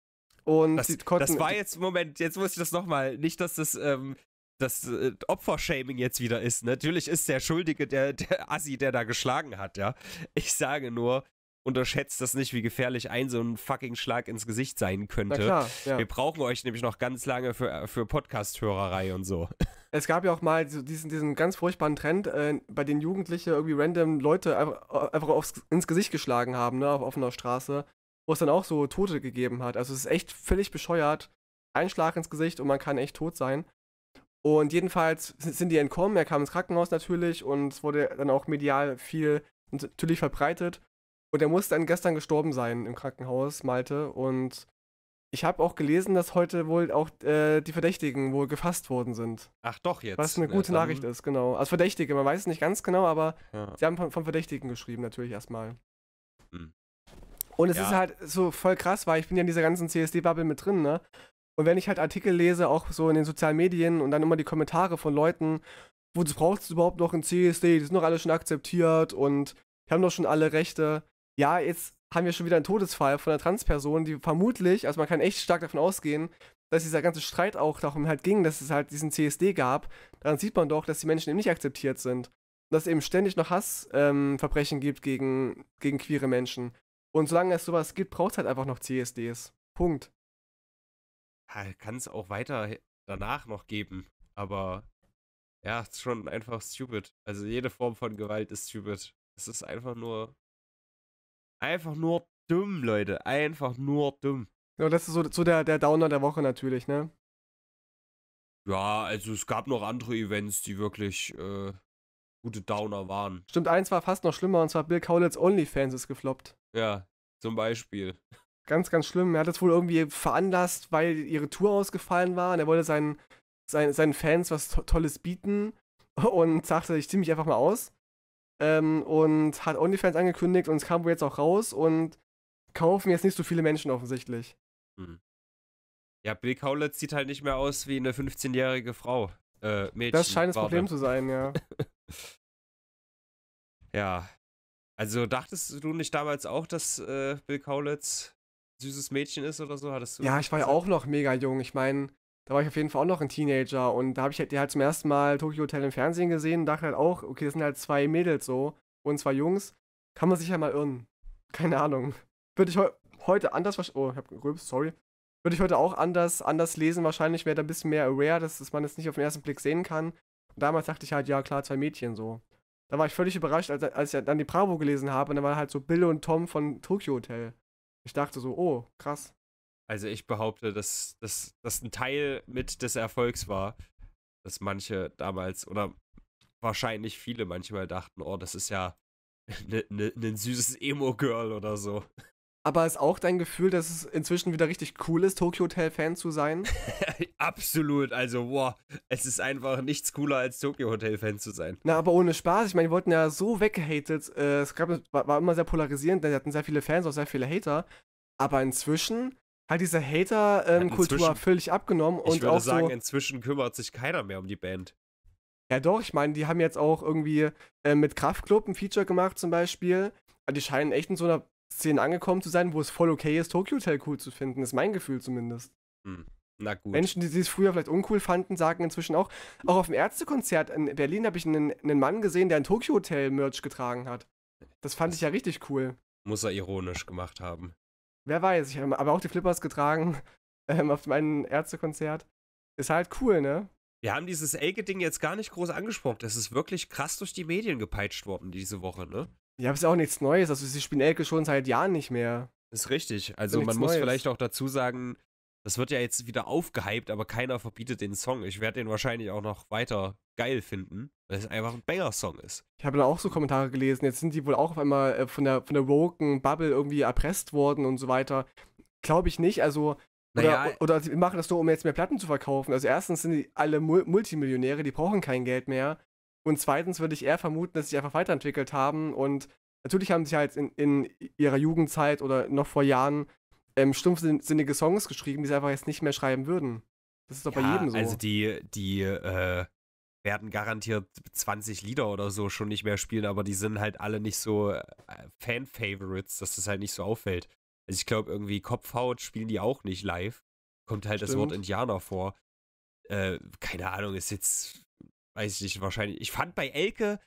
Und das, das war jetzt, Moment, jetzt muss ich das nochmal. Nicht, dass das ähm, das äh, Opfershaming jetzt wieder ist. Natürlich ist der Schuldige der, der Assi, der da geschlagen hat, ja. Ich sage nur, unterschätzt das nicht, wie gefährlich ein so ein fucking Schlag ins Gesicht sein könnte. Klar, ja. Wir brauchen euch nämlich noch ganz lange für, äh, für Podcast-Hörerei und so. <laughs> Es gab ja auch mal diesen, diesen ganz furchtbaren Trend, äh, bei dem Jugendliche irgendwie random Leute einfach, einfach aufs, ins Gesicht geschlagen haben, ne, auf offener Straße, wo es dann auch so Tote gegeben hat. Also es ist echt völlig bescheuert. Ein Schlag ins Gesicht und man kann echt tot sein. Und jedenfalls sind die entkommen, er kam ins Krankenhaus natürlich und es wurde dann auch medial viel natürlich verbreitet. Und er muss dann gestern gestorben sein im Krankenhaus, Malte. Und ich habe auch gelesen, dass heute wohl auch äh, die Verdächtigen wohl gefasst worden sind. Ach doch, jetzt. Was eine ja, gute Nachricht ist, genau. Also Verdächtige, man weiß es nicht ganz genau, aber ja. sie haben von, vom, Verdächtigen geschrieben, natürlich erstmal. Hm. Und es ja. ist halt so voll krass, weil ich bin ja in dieser ganzen CSD-Bubble mit drin, ne? Und wenn ich halt Artikel lese, auch so in den sozialen Medien und dann immer die Kommentare von Leuten, wozu brauchst du überhaupt noch ein CSD? Die sind doch alle schon akzeptiert und die haben doch schon alle Rechte ja, jetzt haben wir schon wieder einen Todesfall von einer Transperson, die vermutlich, also man kann echt stark davon ausgehen, dass dieser ganze Streit auch darum halt ging, dass es halt diesen CSD gab, daran sieht man doch, dass die Menschen eben nicht akzeptiert sind. Und dass es eben ständig noch Hassverbrechen ähm, gibt gegen, gegen queere Menschen. Und solange es sowas gibt, braucht es halt einfach noch CSDs. Punkt. Ja, Kann es auch weiter danach noch geben, aber ja, ist schon einfach stupid. Also jede Form von Gewalt ist stupid. Es ist einfach nur Einfach nur dumm, Leute. Einfach nur dumm. Ja, das ist so, so der, der Downer der Woche natürlich, ne? Ja, also es gab noch andere Events, die wirklich äh, gute Downer waren. Stimmt, eins war fast noch schlimmer und zwar Bill Cowlitz OnlyFans ist gefloppt. Ja, zum Beispiel. Ganz, ganz schlimm. Er hat das wohl irgendwie veranlasst, weil ihre Tour ausgefallen war und er wollte seinen, seinen, seinen Fans was to Tolles bieten <laughs> und sagte, ich ziehe mich einfach mal aus ähm, und hat OnlyFans angekündigt und es kam wohl jetzt auch raus und kaufen jetzt nicht so viele Menschen offensichtlich. Hm. Ja, Bill Kaulitz sieht halt nicht mehr aus wie eine 15-jährige Frau. Äh, Mädchen, das scheint das Problem zu sein, ja. <laughs> ja. Also dachtest du nicht damals auch, dass äh, Bill Kaulitz süßes Mädchen ist oder so? Hattest du ja, ich war ja auch noch mega jung. Ich meine, da war ich auf jeden Fall auch noch ein Teenager und da habe ich halt, halt zum ersten Mal Tokyo Hotel im Fernsehen gesehen und dachte halt auch, okay, das sind halt zwei Mädels so und zwei Jungs. Kann man sich ja mal irren. <laughs> Keine Ahnung. Würde ich heu heute anders Oh, ich habe gerülpst, sorry. Würde ich heute auch anders, anders lesen. Wahrscheinlich wäre da ein bisschen mehr aware, dass, dass man das nicht auf den ersten Blick sehen kann. Und damals dachte ich halt, ja klar, zwei Mädchen so. Da war ich völlig überrascht, als, als ich dann die Bravo gelesen habe und da war halt so Bill und Tom von Tokyo Hotel. Ich dachte so, oh, krass. Also ich behaupte, dass das ein Teil mit des Erfolgs war, dass manche damals oder wahrscheinlich viele manchmal dachten, oh, das ist ja ein ne, ne, ne, süßes Emo-Girl oder so. Aber ist auch dein Gefühl, dass es inzwischen wieder richtig cool ist, Tokyo Hotel Fan zu sein? <laughs> Absolut, also wow, es ist einfach nichts cooler als Tokyo Hotel Fan zu sein. Na, aber ohne Spaß, ich meine, die wurden ja so weggehatet. Äh, es gab, war, war immer sehr polarisierend, denn sie hatten sehr viele Fans, auch sehr viele Hater. Aber inzwischen Halt hat diese ähm, Hater-Kultur ja, völlig abgenommen. Und ich würde auch sagen, so, inzwischen kümmert sich keiner mehr um die Band. Ja doch, ich meine, die haben jetzt auch irgendwie äh, mit Kraftklub ein Feature gemacht zum Beispiel. Also die scheinen echt in so einer Szene angekommen zu sein, wo es voll okay ist, Tokyo Hotel cool zu finden. Ist mein Gefühl zumindest. Hm. Na gut. Menschen, die es früher vielleicht uncool fanden, sagen inzwischen auch. Auch auf dem Ärztekonzert in Berlin habe ich einen, einen Mann gesehen, der ein Tokyo Hotel Merch getragen hat. Das fand das ich ja richtig cool. Muss er ironisch gemacht haben wer weiß, ich habe aber auch die Flippers getragen <laughs> ähm, auf meinem Ärztekonzert. Ist halt cool, ne? Wir haben dieses Elke-Ding jetzt gar nicht groß angesprochen. Das ist wirklich krass durch die Medien gepeitscht worden diese Woche, ne? Ja, ist ja auch nichts Neues. Also sie spielen Elke schon seit Jahren nicht mehr. Ist richtig. Also man muss vielleicht auch dazu sagen, das wird ja jetzt wieder aufgehypt, aber keiner verbietet den Song. Ich werde den wahrscheinlich auch noch weiter geil finden, weil es einfach ein Banger-Song ist. Ich habe da auch so Kommentare gelesen. Jetzt sind die wohl auch auf einmal äh, von der, von der woken Bubble irgendwie erpresst worden und so weiter. Glaube ich nicht. Also, naja, oder, oder sie machen das nur, um jetzt mehr Platten zu verkaufen. Also, erstens sind die alle Mul Multimillionäre, die brauchen kein Geld mehr. Und zweitens würde ich eher vermuten, dass sie sich einfach weiterentwickelt haben und Natürlich haben sie halt in, in ihrer Jugendzeit oder noch vor Jahren ähm, stumpfsinnige Songs geschrieben, die sie einfach jetzt nicht mehr schreiben würden. Das ist doch ja, bei jedem so. Also die, die äh, werden garantiert 20 Lieder oder so schon nicht mehr spielen, aber die sind halt alle nicht so äh, Fan-Favorites, dass das halt nicht so auffällt. Also ich glaube, irgendwie Kopfhaut spielen die auch nicht live. Kommt halt Stimmt. das Wort Indianer vor. Äh, keine Ahnung, ist jetzt, weiß ich nicht, wahrscheinlich. Ich fand bei Elke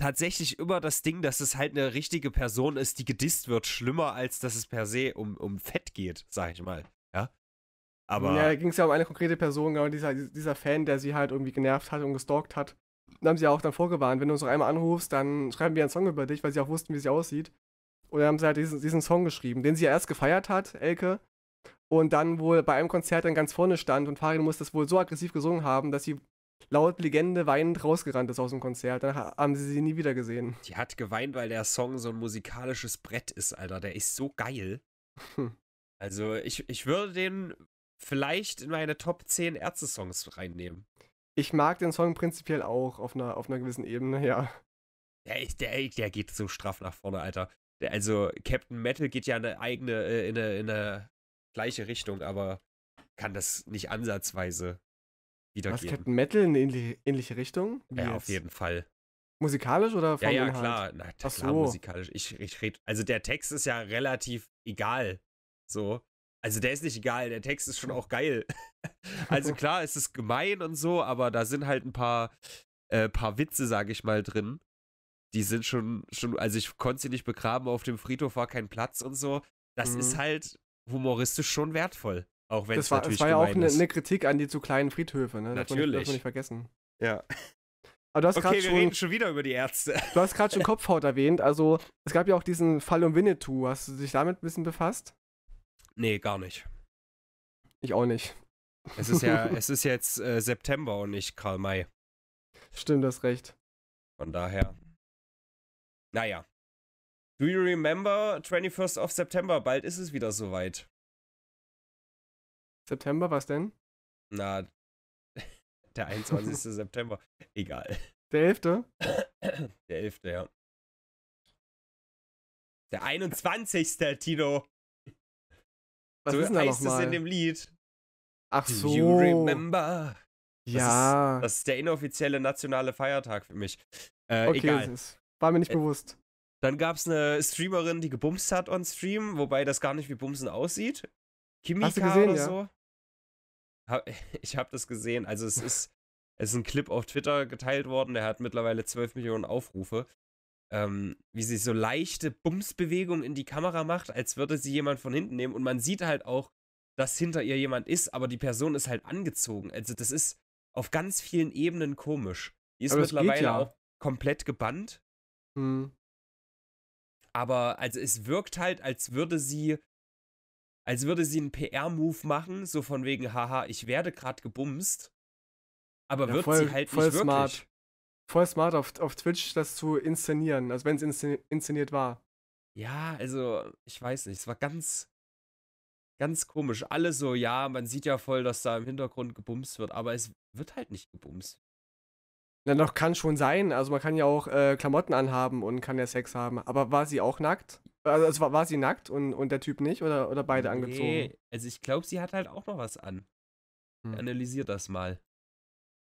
tatsächlich immer das Ding, dass es halt eine richtige Person ist, die gedisst wird, schlimmer als dass es per se um, um Fett geht, sag ich mal. Ja. Aber. Ja, ging es ja um eine konkrete Person, genau, dieser, dieser Fan, der sie halt irgendwie genervt hat und gestalkt hat. Dann haben sie ja auch dann vorgewarnt, wenn du uns noch einmal anrufst, dann schreiben wir einen Song über dich, weil sie auch wussten, wie sie aussieht. Und dann haben sie halt diesen, diesen Song geschrieben, den sie ja erst gefeiert hat, Elke. Und dann wohl bei einem Konzert dann ganz vorne stand und Farin muss das wohl so aggressiv gesungen haben, dass sie laut Legende weinend rausgerannt ist aus dem Konzert. Dann haben sie sie nie wieder gesehen. Die hat geweint, weil der Song so ein musikalisches Brett ist, Alter. Der ist so geil. Hm. Also ich, ich würde den vielleicht in meine Top 10 Ärzte-Songs reinnehmen. Ich mag den Song prinzipiell auch auf einer, auf einer gewissen Ebene, ja. Der, der, der geht so straff nach vorne, Alter. Der, also Captain Metal geht ja in eine eigene, äh, in eine, in eine gleiche Richtung, aber kann das nicht ansatzweise wiedergeben. Was Captain Metal in ähnliche, ähnliche Richtung? Wie ja, jetzt? auf jeden Fall. Musikalisch oder vom Ja, ja, Inhalt? klar. Na, klar, so. musikalisch. Ich, ich red, also der Text ist ja relativ egal. So. Also der ist nicht egal, der Text ist schon auch geil. <laughs> also <laughs> klar, es ist gemein und so, aber da sind halt ein paar, äh, paar Witze, sage ich mal, drin. Die sind schon, schon, also ich konnte sie nicht begraben, auf dem Friedhof war kein Platz und so. Das mhm. ist halt humoristisch schon wertvoll. Auch wenn es natürlich war ja auch eine, eine, Kritik an die zu kleinen Friedhöfe, ne? Natürlich. Das darf man nicht vergessen. Ja. Aber du hast okay, wir schon, reden schon wieder über die Ärzte. Du hast gerade schon <laughs> Kopfhaut erwähnt. Also, es gab ja auch diesen Fall um Winnetou. Hast du dich damit ein bisschen befasst? Nee, gar nicht. Ich auch nicht. Es ist ja, <laughs> es ist jetzt äh, September und nicht Karl May. Stimmt, das recht. Von daher. Naja. Do you remember 21st of September? Bald ist es wieder soweit. September, was denn? Na, <laughs> der 21. <laughs> September. Egal. Der 11.? <clears throat> Der 11., ja. Der 21. Tino. Was so ist denn da heißt es in dem Lied. Ach so. Do you remember? Das ja. Ist, das ist der inoffizielle nationale Feiertag für mich. Äh, okay, egal. war mir nicht äh, bewusst. Dann gab es eine Streamerin, die gebumst hat on Stream, wobei das gar nicht wie Bumsen aussieht. Kimika Hast du gesehen, oder ja? so. <laughs> Ich habe das gesehen. Also es ist, <laughs> es ist ein Clip auf Twitter geteilt worden, der hat mittlerweile 12 Millionen Aufrufe. Ähm, wie sie so leichte Bumsbewegungen in die Kamera macht, als würde sie jemand von hinten nehmen. Und man sieht halt auch, dass hinter ihr jemand ist, aber die Person ist halt angezogen. Also das ist auf ganz vielen Ebenen komisch. Die ist mittlerweile ja. auch komplett gebannt. Hm. Aber also es wirkt halt, als würde sie als würde sie einen PR-Move machen, so von wegen, haha, ich werde gerade gebumst. Aber ja, wird voll, sie halt voll nicht smart. wirklich. Voll smart auf, auf Twitch das zu inszenieren, also wenn es inszeniert, war. Ja, also, ich weiß nicht, es war ganz, ganz komisch. Alle so, ja, man sieht ja voll, dass da im Hintergrund gebumst wird, aber es wird halt nicht gebumst. Na, doch kann schon sein. Also man kann ja auch äh, Klamotten anhaben und kann ja Sex haben. Aber war sie auch nackt? Also, also war, war sie nackt und, und der Typ nicht oder, oder beide nee, angezogen? Nee, also ich glaube, sie hat halt auch noch was an. Hm. Analysiert das mal.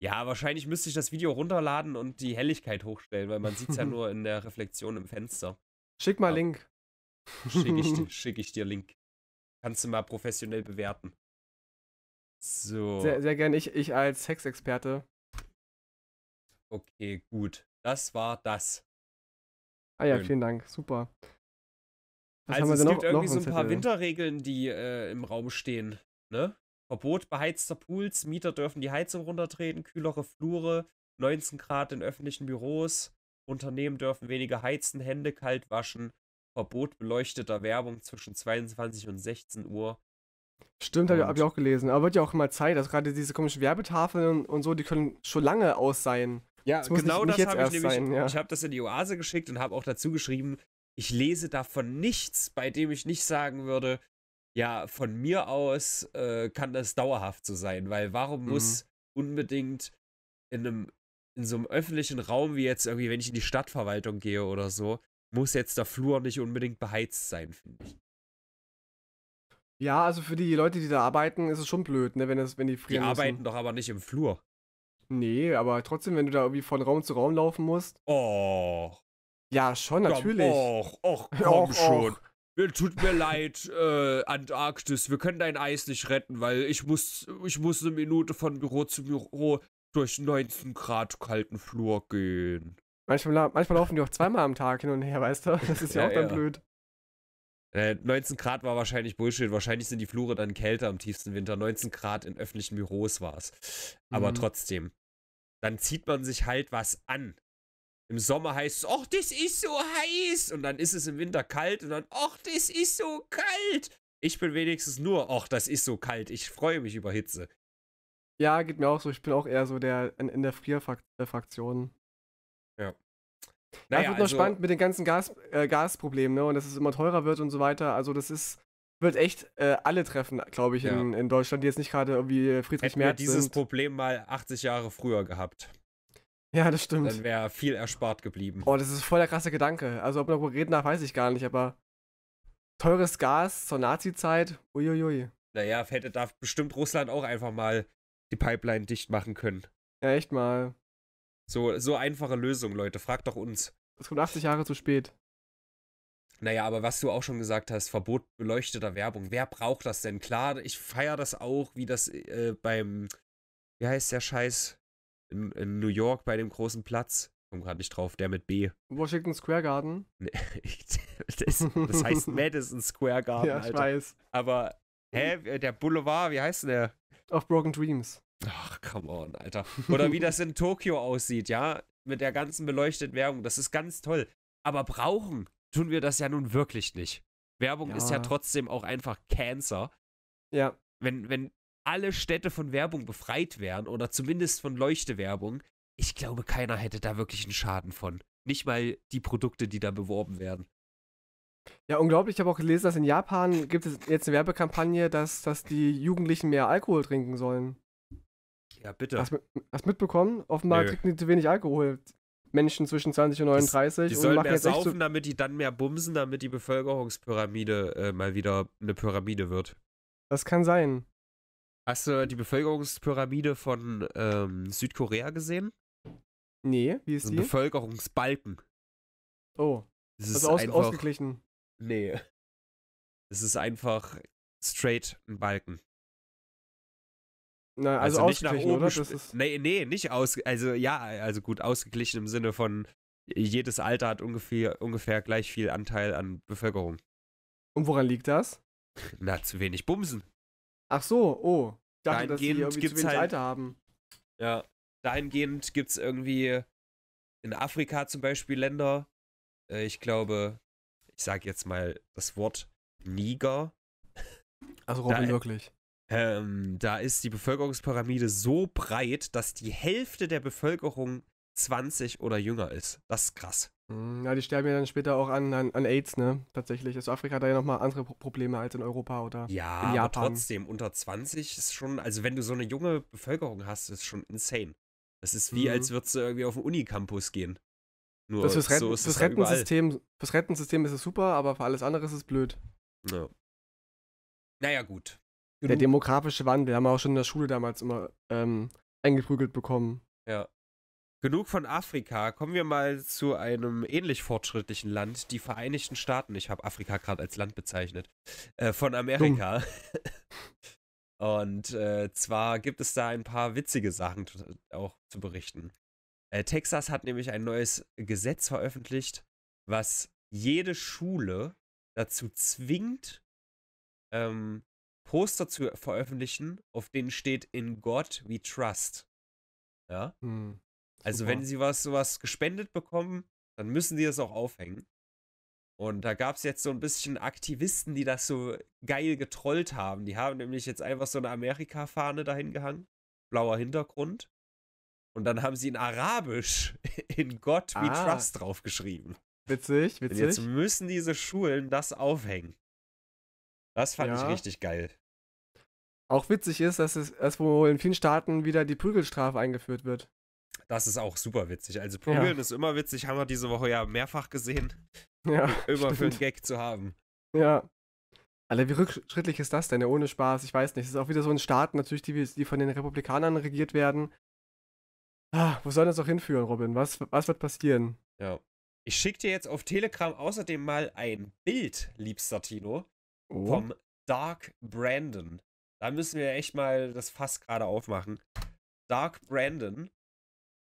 Ja, wahrscheinlich müsste ich das Video runterladen und die Helligkeit hochstellen, weil man sieht es ja <laughs> nur in der Reflexion im Fenster. Schick mal ja. Link. Schick ich, dir, <laughs> schick ich dir Link. Kannst du mal professionell bewerten. So. Sehr, sehr gern ich, ich als Hexexperte. Okay, gut. Das war das. Ah ja, Schön. vielen Dank. Super. Was also es noch, gibt irgendwie so ein paar Zettel. Winterregeln, die äh, im Raum stehen. Ne? Verbot beheizter Pools, Mieter dürfen die Heizung runtertreten, kühlere Flure, 19 Grad in öffentlichen Büros, Unternehmen dürfen weniger heizen, Hände kalt waschen, Verbot beleuchteter Werbung zwischen 22 und 16 Uhr. Stimmt, habe hab ich auch gelesen. Aber wird ja auch immer Zeit, dass gerade diese komischen Werbetafeln und so, die können schon lange aus sein. Ja, das genau nicht, das habe ich nämlich. Sein, ja. Ich habe das in die Oase geschickt und habe auch dazu geschrieben, ich lese davon nichts, bei dem ich nicht sagen würde, ja, von mir aus äh, kann das dauerhaft so sein, weil warum mhm. muss unbedingt in einem in so einem öffentlichen Raum wie jetzt irgendwie, wenn ich in die Stadtverwaltung gehe oder so, muss jetzt der Flur nicht unbedingt beheizt sein, finde ich. Ja, also für die Leute, die da arbeiten, ist es schon blöd, ne, wenn das wenn die frieren Die müssen. arbeiten doch aber nicht im Flur. Nee, aber trotzdem, wenn du da irgendwie von Raum zu Raum laufen musst. Oh. Ja, schon, natürlich. Och, och, <laughs> komm och, schon. Och. Tut mir leid, äh, Antarktis, wir können dein Eis nicht retten, weil ich muss, ich muss eine Minute von Büro zu Büro durch 19 Grad kalten Flur gehen. Manchmal, manchmal laufen die auch zweimal am Tag hin und her, weißt du? <laughs> Das ist ja, ja auch dann ja. blöd. 19 äh, Grad war wahrscheinlich Bullshit. Wahrscheinlich sind die Flure dann kälter am tiefsten Winter. 19 Grad in öffentlichen Büros war es. Aber mhm. trotzdem. Dann zieht man sich halt was an. Im Sommer heißt es, ach, das ist so heiß. Und dann ist es im Winter kalt und dann, ach, das ist so kalt. Ich bin wenigstens nur, ach, das ist so kalt. Ich freue mich über Hitze. Ja, geht mir auch so. Ich bin auch eher so der in, in der Frierfraktion. Äh, ja. Naja, das wird also, noch spannend mit den ganzen Gas, äh, Gasproblemen, ne? Und dass es immer teurer wird und so weiter. Also, das ist, wird echt äh, alle treffen, glaube ich, ja. in, in, Deutschland, die jetzt nicht gerade irgendwie äh, Friedrich Hätten Merz wir dieses sind. Problem mal 80 Jahre früher gehabt. Ja, das stimmt. Dann wäre viel erspart geblieben. Oh, das ist voll der krasse Gedanke. Also, ob man darüber reden darf, weiß ich gar nicht, aber teures Gas zur Nazi-Zeit, uiuiui. Naja, hätte da bestimmt Russland auch einfach mal die Pipeline dicht machen können. Ja, echt mal. So, so einfache Lösung, Leute. Fragt doch uns. Es kommt 80 Jahre zu spät. Naja, aber was du auch schon gesagt hast, Verbot beleuchteter Werbung. Wer braucht das denn? Klar, ich feiere das auch, wie das äh, beim, wie heißt der Scheiß? in, in New York bei dem großen Platz. Komm gerade nicht drauf, der mit B. Washington Square Garden. <laughs> das, das, heißt <laughs> Madison Square Garden. ja, ich Alter. weiß. Aber, hä, äh, der Boulevard, wie heißt denn der? Auf Broken Dreams. Ach, come on, Alter. Oder wie das in Tokio aussieht, ja? Mit der ganzen beleuchteten Werbung. Das ist ganz toll. Aber brauchen tun wir das ja nun wirklich nicht. Werbung ja. ist ja trotzdem auch einfach Cancer. Ja. Wenn, wenn alle Städte von Werbung befreit wären oder zumindest von Leuchtewerbung, ich glaube, keiner hätte da wirklich einen Schaden von. Nicht mal die Produkte, die da beworben werden. Ja, unglaublich. Ich habe auch gelesen, dass in Japan gibt es jetzt eine Werbekampagne, dass, dass die Jugendlichen mehr Alkohol trinken sollen. Ja, bitte. Hast, du mitbekommen? Offenbar Nö. trinken die zu wenig Alkohol. Menschen zwischen 20 und 39. Die, die sollen mehr saufen, zu... damit die dann mehr bumsen, damit die Bevölkerungspyramide äh, mal wieder eine Pyramide wird. Das kann sein. Hast du die Bevölkerungspyramide von ähm, Südkorea gesehen? Nee, wie ist so die? Bevölkerungsbalken. Oh. Das also ist also aus, einfach, ausgeglichen. Nee. Es ist einfach straight ein Balken. Na, also, also nicht nach oben. Oder? Das nee, nee, nicht aus. Also ja, also gut, ausgeglichen im Sinne von jedes Alter hat ungefähr, ungefähr gleich viel Anteil an Bevölkerung. Und woran liegt das? Na, zu wenig Bumsen. Ach so, oh. Ich dachte, dass irgendwie gibt's zu wenig halt, Alter haben. Ja, dahingehend gibt es irgendwie in Afrika zum Beispiel Länder, äh, ich glaube, ich sage jetzt mal das Wort Niger. <laughs> Also Robin, da, äh, wirklich. Ähm, da ist die Bevölkerungspyramide so breit, dass die Hälfte der Bevölkerung 20 oder jünger ist. Das ist krass. Mhm, ja, die sterben ja dann später auch an, an, an AIDS, ne? Tatsächlich. Ist also Afrika da ja nochmal andere Probleme als in Europa oder ja, in Japan. aber trotzdem, unter 20 ist schon, also wenn du so eine junge Bevölkerung hast, ist schon insane. Das ist wie, mhm. als würdest du irgendwie auf den Unicampus gehen. Nur das fürs, Retten, so ist fürs, halt Rettensystem, fürs Rettensystem ist es super, aber für alles andere ist es blöd. Ja. Naja, gut. Der demografische Wandel haben wir auch schon in der Schule damals immer ähm, eingeprügelt bekommen. Ja, Genug von Afrika. Kommen wir mal zu einem ähnlich fortschrittlichen Land, die Vereinigten Staaten. Ich habe Afrika gerade als Land bezeichnet. Äh, von Amerika. <laughs> Und äh, zwar gibt es da ein paar witzige Sachen auch zu berichten. Äh, Texas hat nämlich ein neues Gesetz veröffentlicht, was jede Schule dazu zwingt, ähm, Poster zu veröffentlichen, auf denen steht In God We Trust. Ja. Hm. Also wenn sie was sowas gespendet bekommen, dann müssen die das auch aufhängen. Und da gab es jetzt so ein bisschen Aktivisten, die das so geil getrollt haben. Die haben nämlich jetzt einfach so eine Amerika-Fahne dahin gehangen, blauer Hintergrund. Und dann haben sie in Arabisch <laughs> in God We ah. Trust draufgeschrieben. Witzig, witzig. Und jetzt müssen diese Schulen das aufhängen. Das fand ja. ich richtig geil. Auch witzig ist, dass es dass wohl in vielen Staaten wieder die Prügelstrafe eingeführt wird. Das ist auch super witzig. Also Probieren ja. ist immer witzig, haben wir diese Woche ja mehrfach gesehen. <laughs> Ja. Immer stimmt. für einen Gag zu haben. Ja. Alter, wie rückschrittlich ist das denn? Ja, ohne Spaß, ich weiß nicht. Es ist auch wieder so ein Staat, natürlich, die, die von den Republikanern regiert werden. Ah, wo soll das auch hinführen, Robin? Was, was wird passieren? Ja. Ich schicke dir jetzt auf Telegram außerdem mal ein Bild, liebster Tino, oh. vom Dark Brandon. Da müssen wir echt mal das Fass gerade aufmachen. Dark Brandon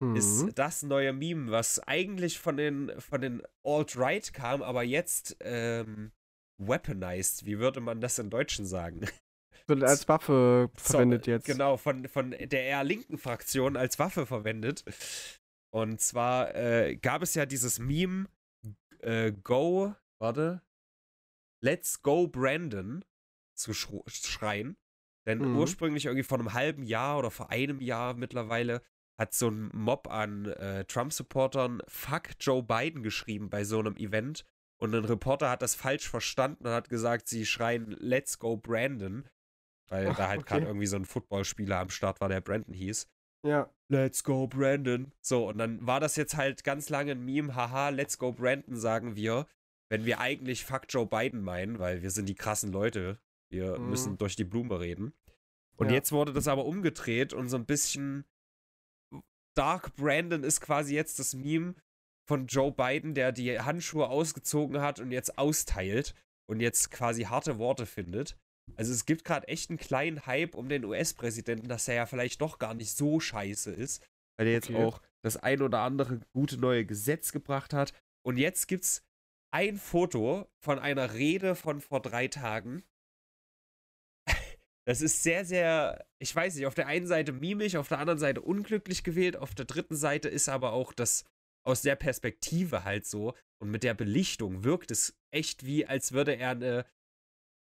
mhm. ist das neue Meme, was eigentlich von den, von den Alt-Right kam, aber jetzt ähm, weaponized. Wie würde man das in Deutschen sagen? Wird <laughs> als Waffe verwendet so, jetzt. Genau, von, von der eher linken Fraktion als Waffe verwendet. Und zwar äh, gab es ja dieses Meme äh, Go, warte, Let's Go Brandon zu schreien. Denn mhm. ursprünglich irgendwie vor einem halben Jahr oder vor einem Jahr mittlerweile hat so ein Mob an äh, Trump-Supportern Fuck Joe Biden geschrieben bei so einem Event. Und ein Reporter hat das falsch verstanden und hat gesagt, sie schreien Let's go Brandon. Weil Ach, da halt okay. gerade irgendwie so ein Footballspieler am Start war, der Brandon hieß. Ja. Let's go Brandon. So, und dann war das jetzt halt ganz lange ein Meme, haha, let's go Brandon, sagen wir, wenn wir eigentlich Fuck Joe Biden meinen, weil wir sind die krassen Leute. Wir mhm. müssen durch die Blume reden. Und ja. jetzt wurde das aber umgedreht und so ein bisschen Dark Brandon ist quasi jetzt das Meme von Joe Biden, der die Handschuhe ausgezogen hat und jetzt austeilt und jetzt quasi harte Worte findet. Also es gibt gerade echt einen kleinen Hype um den US-Präsidenten, dass er ja vielleicht doch gar nicht so scheiße ist, weil er okay. jetzt auch das ein oder andere gute neue Gesetz gebracht hat. Und jetzt gibt's ein Foto von einer Rede von vor drei Tagen, das ist sehr, sehr, ich weiß nicht, auf der einen Seite mimisch, auf der anderen Seite unglücklich gewählt, auf der dritten Seite ist aber auch das aus der Perspektive halt so und mit der Belichtung wirkt es echt wie, als würde er eine,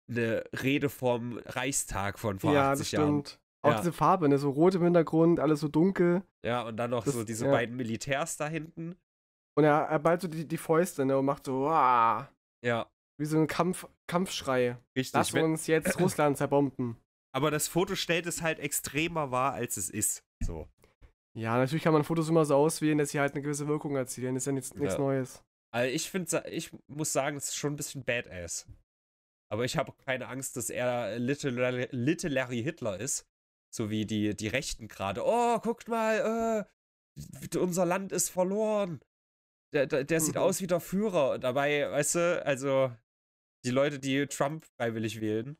eine Rede vom Reichstag von vor ja, 80 Jahren. Stimmt. Auch ja. diese Farbe, ne? so rot im Hintergrund, alles so dunkel. Ja, und dann noch das, so diese ja. beiden Militärs da hinten. Und er, er ballt so die, die Fäuste ne? und macht so, Wah! Ja. Wie so ein Kampf, Kampfschrei. Richtig. Lass wenn, uns jetzt <clears throat> Russland zerbomben aber das Foto stellt es halt extremer wahr, als es ist. So. Ja, natürlich kann man Fotos immer so auswählen, dass sie halt eine gewisse Wirkung erzielen. Das ist ja nichts, nichts ja. Neues. Also ich finde, ich muss sagen, es ist schon ein bisschen badass. Aber ich habe keine Angst, dass er Little, Little Larry Hitler ist. So wie die, die Rechten gerade. Oh, guckt mal, äh, unser Land ist verloren. Der, der, der mhm. sieht aus wie der Führer. dabei, weißt du, also die Leute, die Trump freiwillig wählen,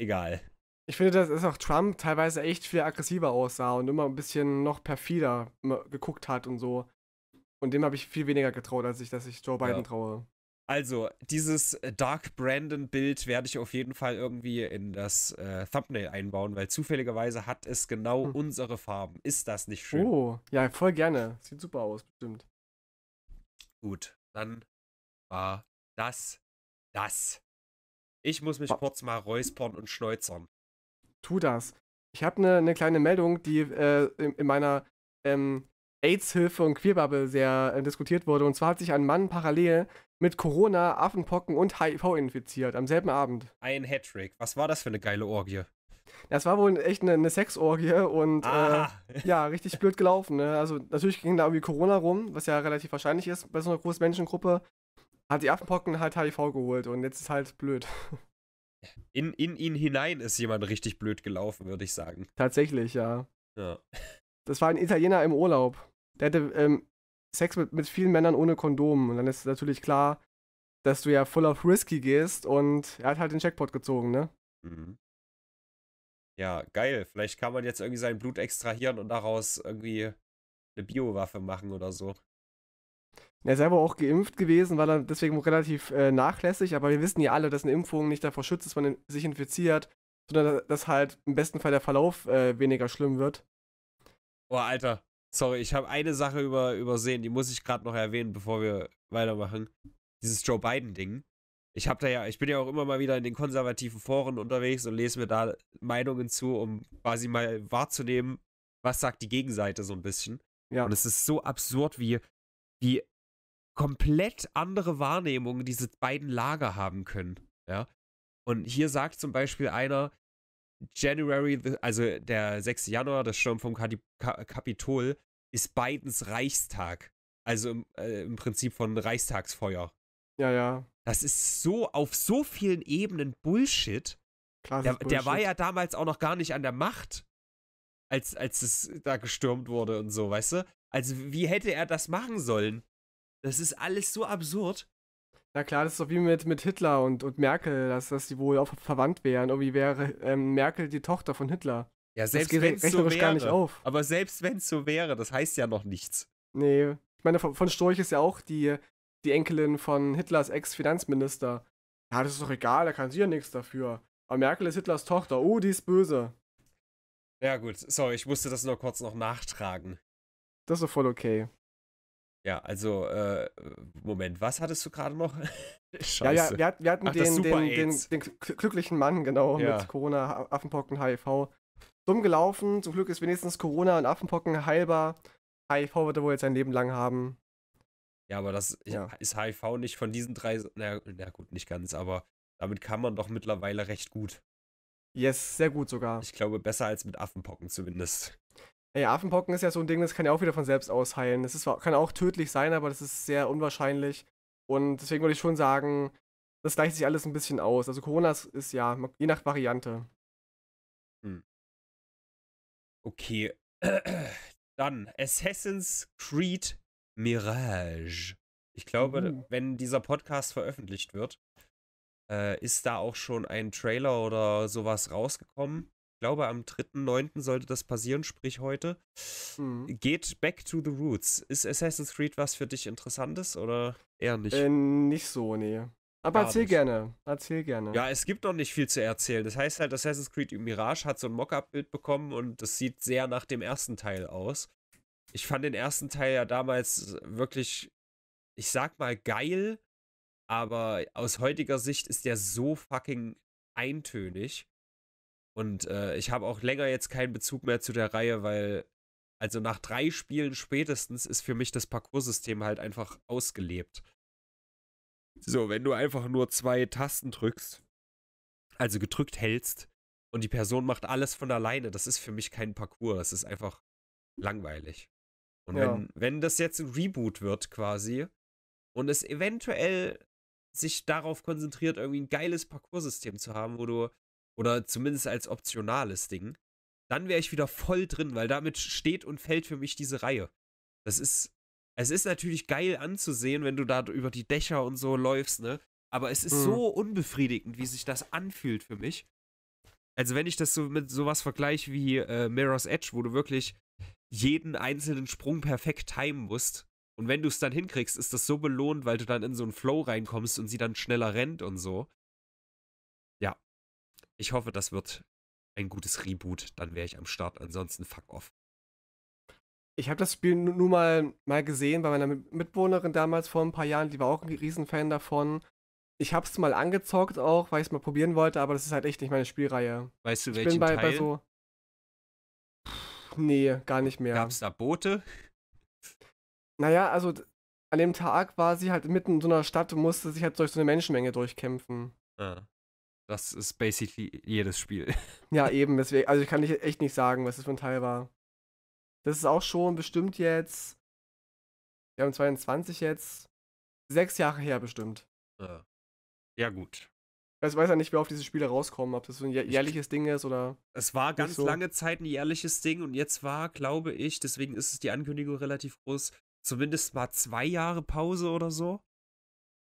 egal. Ich finde, das ist auch Trump teilweise echt viel aggressiver aussah und immer ein bisschen noch perfider geguckt hat und so. Und dem habe ich viel weniger getraut, als ich, dass ich Joe Biden ja. traue. Also, dieses äh, Dark Brandon-Bild werde ich auf jeden Fall irgendwie in das äh, Thumbnail einbauen, weil zufälligerweise hat es genau hm. unsere Farben. Ist das nicht schön? Oh, ja, voll gerne. Sieht super aus, bestimmt. Gut, dann war das das. Ich muss mich Was? kurz mal räuspern und schneuzern tu das. Ich habe eine ne kleine Meldung, die äh, in, in, meiner ähm, AIDS-Hilfe und Queerbubble sehr äh, diskutiert wurde. Und zwar hat sich ein Mann parallel mit Corona, Affenpocken und HIV infiziert, am selben Abend. Ein Hattrick. Was war das für eine geile Orgie? Das war wohl echt eine, eine Sexorgie und äh, ja, richtig blöd gelaufen. Ne? Also natürlich ging da irgendwie Corona rum, was ja relativ wahrscheinlich ist bei so einer großen Menschengruppe. Hat die Affenpocken halt HIV geholt und jetzt ist halt blöd. <laughs> in, in ihn hinein ist jemand richtig blöd gelaufen, würde ich sagen. Tatsächlich, ja. ja. Das war ein Italiener im Urlaub. Der hatte ähm, Sex mit, mit vielen Männern ohne Kondom. Und dann ist natürlich klar, dass du ja full of risky gehst und er hat halt den Checkpot gezogen, ne? Mhm. Ja, geil. Vielleicht kann man jetzt irgendwie sein Blut extrahieren und daraus irgendwie eine Biowaffe machen oder so. Er ist selber auch geimpft gewesen, war dann deswegen relativ äh, nachlässig, aber wir wissen ja alle, dass eine Impfung nicht davor schützt, dass man sich infiziert, sondern dass halt im besten Fall der Verlauf äh, weniger schlimm wird. Boah, Alter, sorry, ich habe eine Sache über, übersehen, die muss ich gerade noch erwähnen, bevor wir weitermachen. Dieses Joe Biden-Ding. Ich habe da ja, ich bin ja auch immer mal wieder in den konservativen Foren unterwegs und lese mir da Meinungen zu, um quasi mal wahrzunehmen, was sagt die Gegenseite so ein bisschen. Ja. Und es ist so absurd, wie, wie komplett andere Wahrnehmungen diese beiden Lager haben können. Ja? Und hier sagt zum Beispiel einer, January, also der 6. Januar, das Sturm vom Kapitol, ist Bidens Reichstag. Also im, äh, im Prinzip von Reichstagsfeuer. Ja, ja. Das ist so auf so vielen Ebenen Bullshit. Klar, der, Bullshit. der war ja damals auch noch gar nicht an der Macht, als, als es da gestürmt wurde und so, weißt du? Also, wie hätte er das machen sollen? Das ist alles so absurd. Na klar, das ist doch wie mit, mit Hitler und, und Merkel, dass, dass die wohl auch verwandt wären. Irgendwie wäre ähm, Merkel die Tochter von Hitler. Ja, selbst wenn es so wäre. Gar nicht auf. Aber selbst wenn es so wäre, das heißt ja noch nichts. Nee. Ich meine, von, von Storch ist ja auch die, die Enkelin von Hitlers Ex-Finanzminister. Ja, das ist doch egal, da kann sie ja nichts dafür. Aber Merkel ist Hitlers Tochter. Oh, die ist böse. Ja, gut. Sorry, ich musste das nur kurz noch nachtragen. Das ist doch voll okay. Ja, also, äh, Moment, was hattest du gerade noch? Scheiße. <laughs> Ja, ja, wir, hatten, wir hatten Ach, den, den, den, den, glücklichen Mann, genau, ja. mit Corona, Affenpocken, HIV. Dumm gelaufen, zum Glück ist wenigstens Corona und Affenpocken heilbar. HIV wird er wohl jetzt sein Leben lang haben. Ja, aber das ja. ist HIV nicht von diesen drei, na, na gut, nicht ganz, aber damit kann man doch mittlerweile recht gut. Yes, sehr gut sogar. Ich glaube, besser als mit Affenpocken zumindest. Ey, Affenpocken ist ja so ein Ding, das kann ja auch wieder von selbst ausheilen. Das ist, kann auch tödlich sein, aber das ist sehr unwahrscheinlich. Und deswegen würde ich schon sagen, das gleicht sich alles ein bisschen aus. Also Corona ist, ist ja, je nach Variante. Hm. Okay. <clears throat> Dann Assassin's Creed Mirage. Ich glaube, mhm. wenn dieser Podcast veröffentlicht wird, äh, ist da auch schon ein Trailer oder sowas rausgekommen glaube, am 3.9. sollte das passieren, sprich heute. Mhm. Geht back to the roots. Ist Assassin's Creed was für dich Interessantes oder eher nicht? Äh, nicht so, nee. Aber Gar erzähl nicht. gerne. Erzähl gerne. Ja, es gibt noch nicht viel zu erzählen. Das heißt halt, Assassin's Creed Mirage hat so ein Mockup-Bild bekommen und das sieht sehr nach dem ersten Teil aus. Ich fand den ersten Teil ja damals wirklich, ich sag mal, geil, aber aus heutiger Sicht ist der so fucking eintönig. Und äh, ich habe auch länger jetzt keinen Bezug mehr zu der Reihe, weil, also nach drei Spielen spätestens ist für mich das Parcoursystem halt einfach ausgelebt. So, wenn du einfach nur zwei Tasten drückst, also gedrückt hältst, und die Person macht alles von alleine, das ist für mich kein Parcours, das ist einfach langweilig. Und ja. wenn, wenn das jetzt ein Reboot wird quasi und es eventuell sich darauf konzentriert, irgendwie ein geiles Parcoursystem zu haben, wo du oder zumindest als optionales Ding. Dann wäre ich wieder voll drin, weil damit steht und fällt für mich diese Reihe. Das ist. Es ist natürlich geil anzusehen, wenn du da über die Dächer und so läufst, ne? Aber es ist mhm. so unbefriedigend, wie sich das anfühlt für mich. Also, wenn ich das so mit sowas vergleiche wie äh, Mirror's Edge, wo du wirklich jeden einzelnen Sprung perfekt timen musst, und wenn du es dann hinkriegst, ist das so belohnt, weil du dann in so einen Flow reinkommst und sie dann schneller rennt und so. Ich hoffe, das wird ein gutes Reboot, dann wäre ich am Start. Ansonsten fuck off. Ich habe das Spiel nur mal, mal gesehen bei meiner Mitwohnerin damals vor ein paar Jahren, die war auch ein Riesenfan davon. Ich habe es mal angezockt auch, weil ich es mal probieren wollte, aber das ist halt echt nicht meine Spielreihe. Weißt du, ich welchen bin bei, Teil? Bei so nee, gar nicht mehr. Gab's da Boote? Naja, also an dem Tag war sie halt mitten in so einer Stadt und musste sich halt durch so eine Menschenmenge durchkämpfen. Ah. Das ist basically jedes Spiel. <laughs> Ja, eben, deswegen, also ich kann nicht, echt nicht sagen, was das für ein Teil war. Das ist auch schon bestimmt jetzt, wir haben 22 jetzt, sechs Jahre her bestimmt. Ja, gut. Ich weiß ja nicht, wie auf diese Spiele rauskommen, ob das so ein jährliches ich, Ding ist oder. Es war ganz so. lange Zeit ein jährliches Ding und jetzt war, glaube ich, deswegen ist es die Ankündigung relativ groß, zumindest mal zwei Jahre Pause oder so.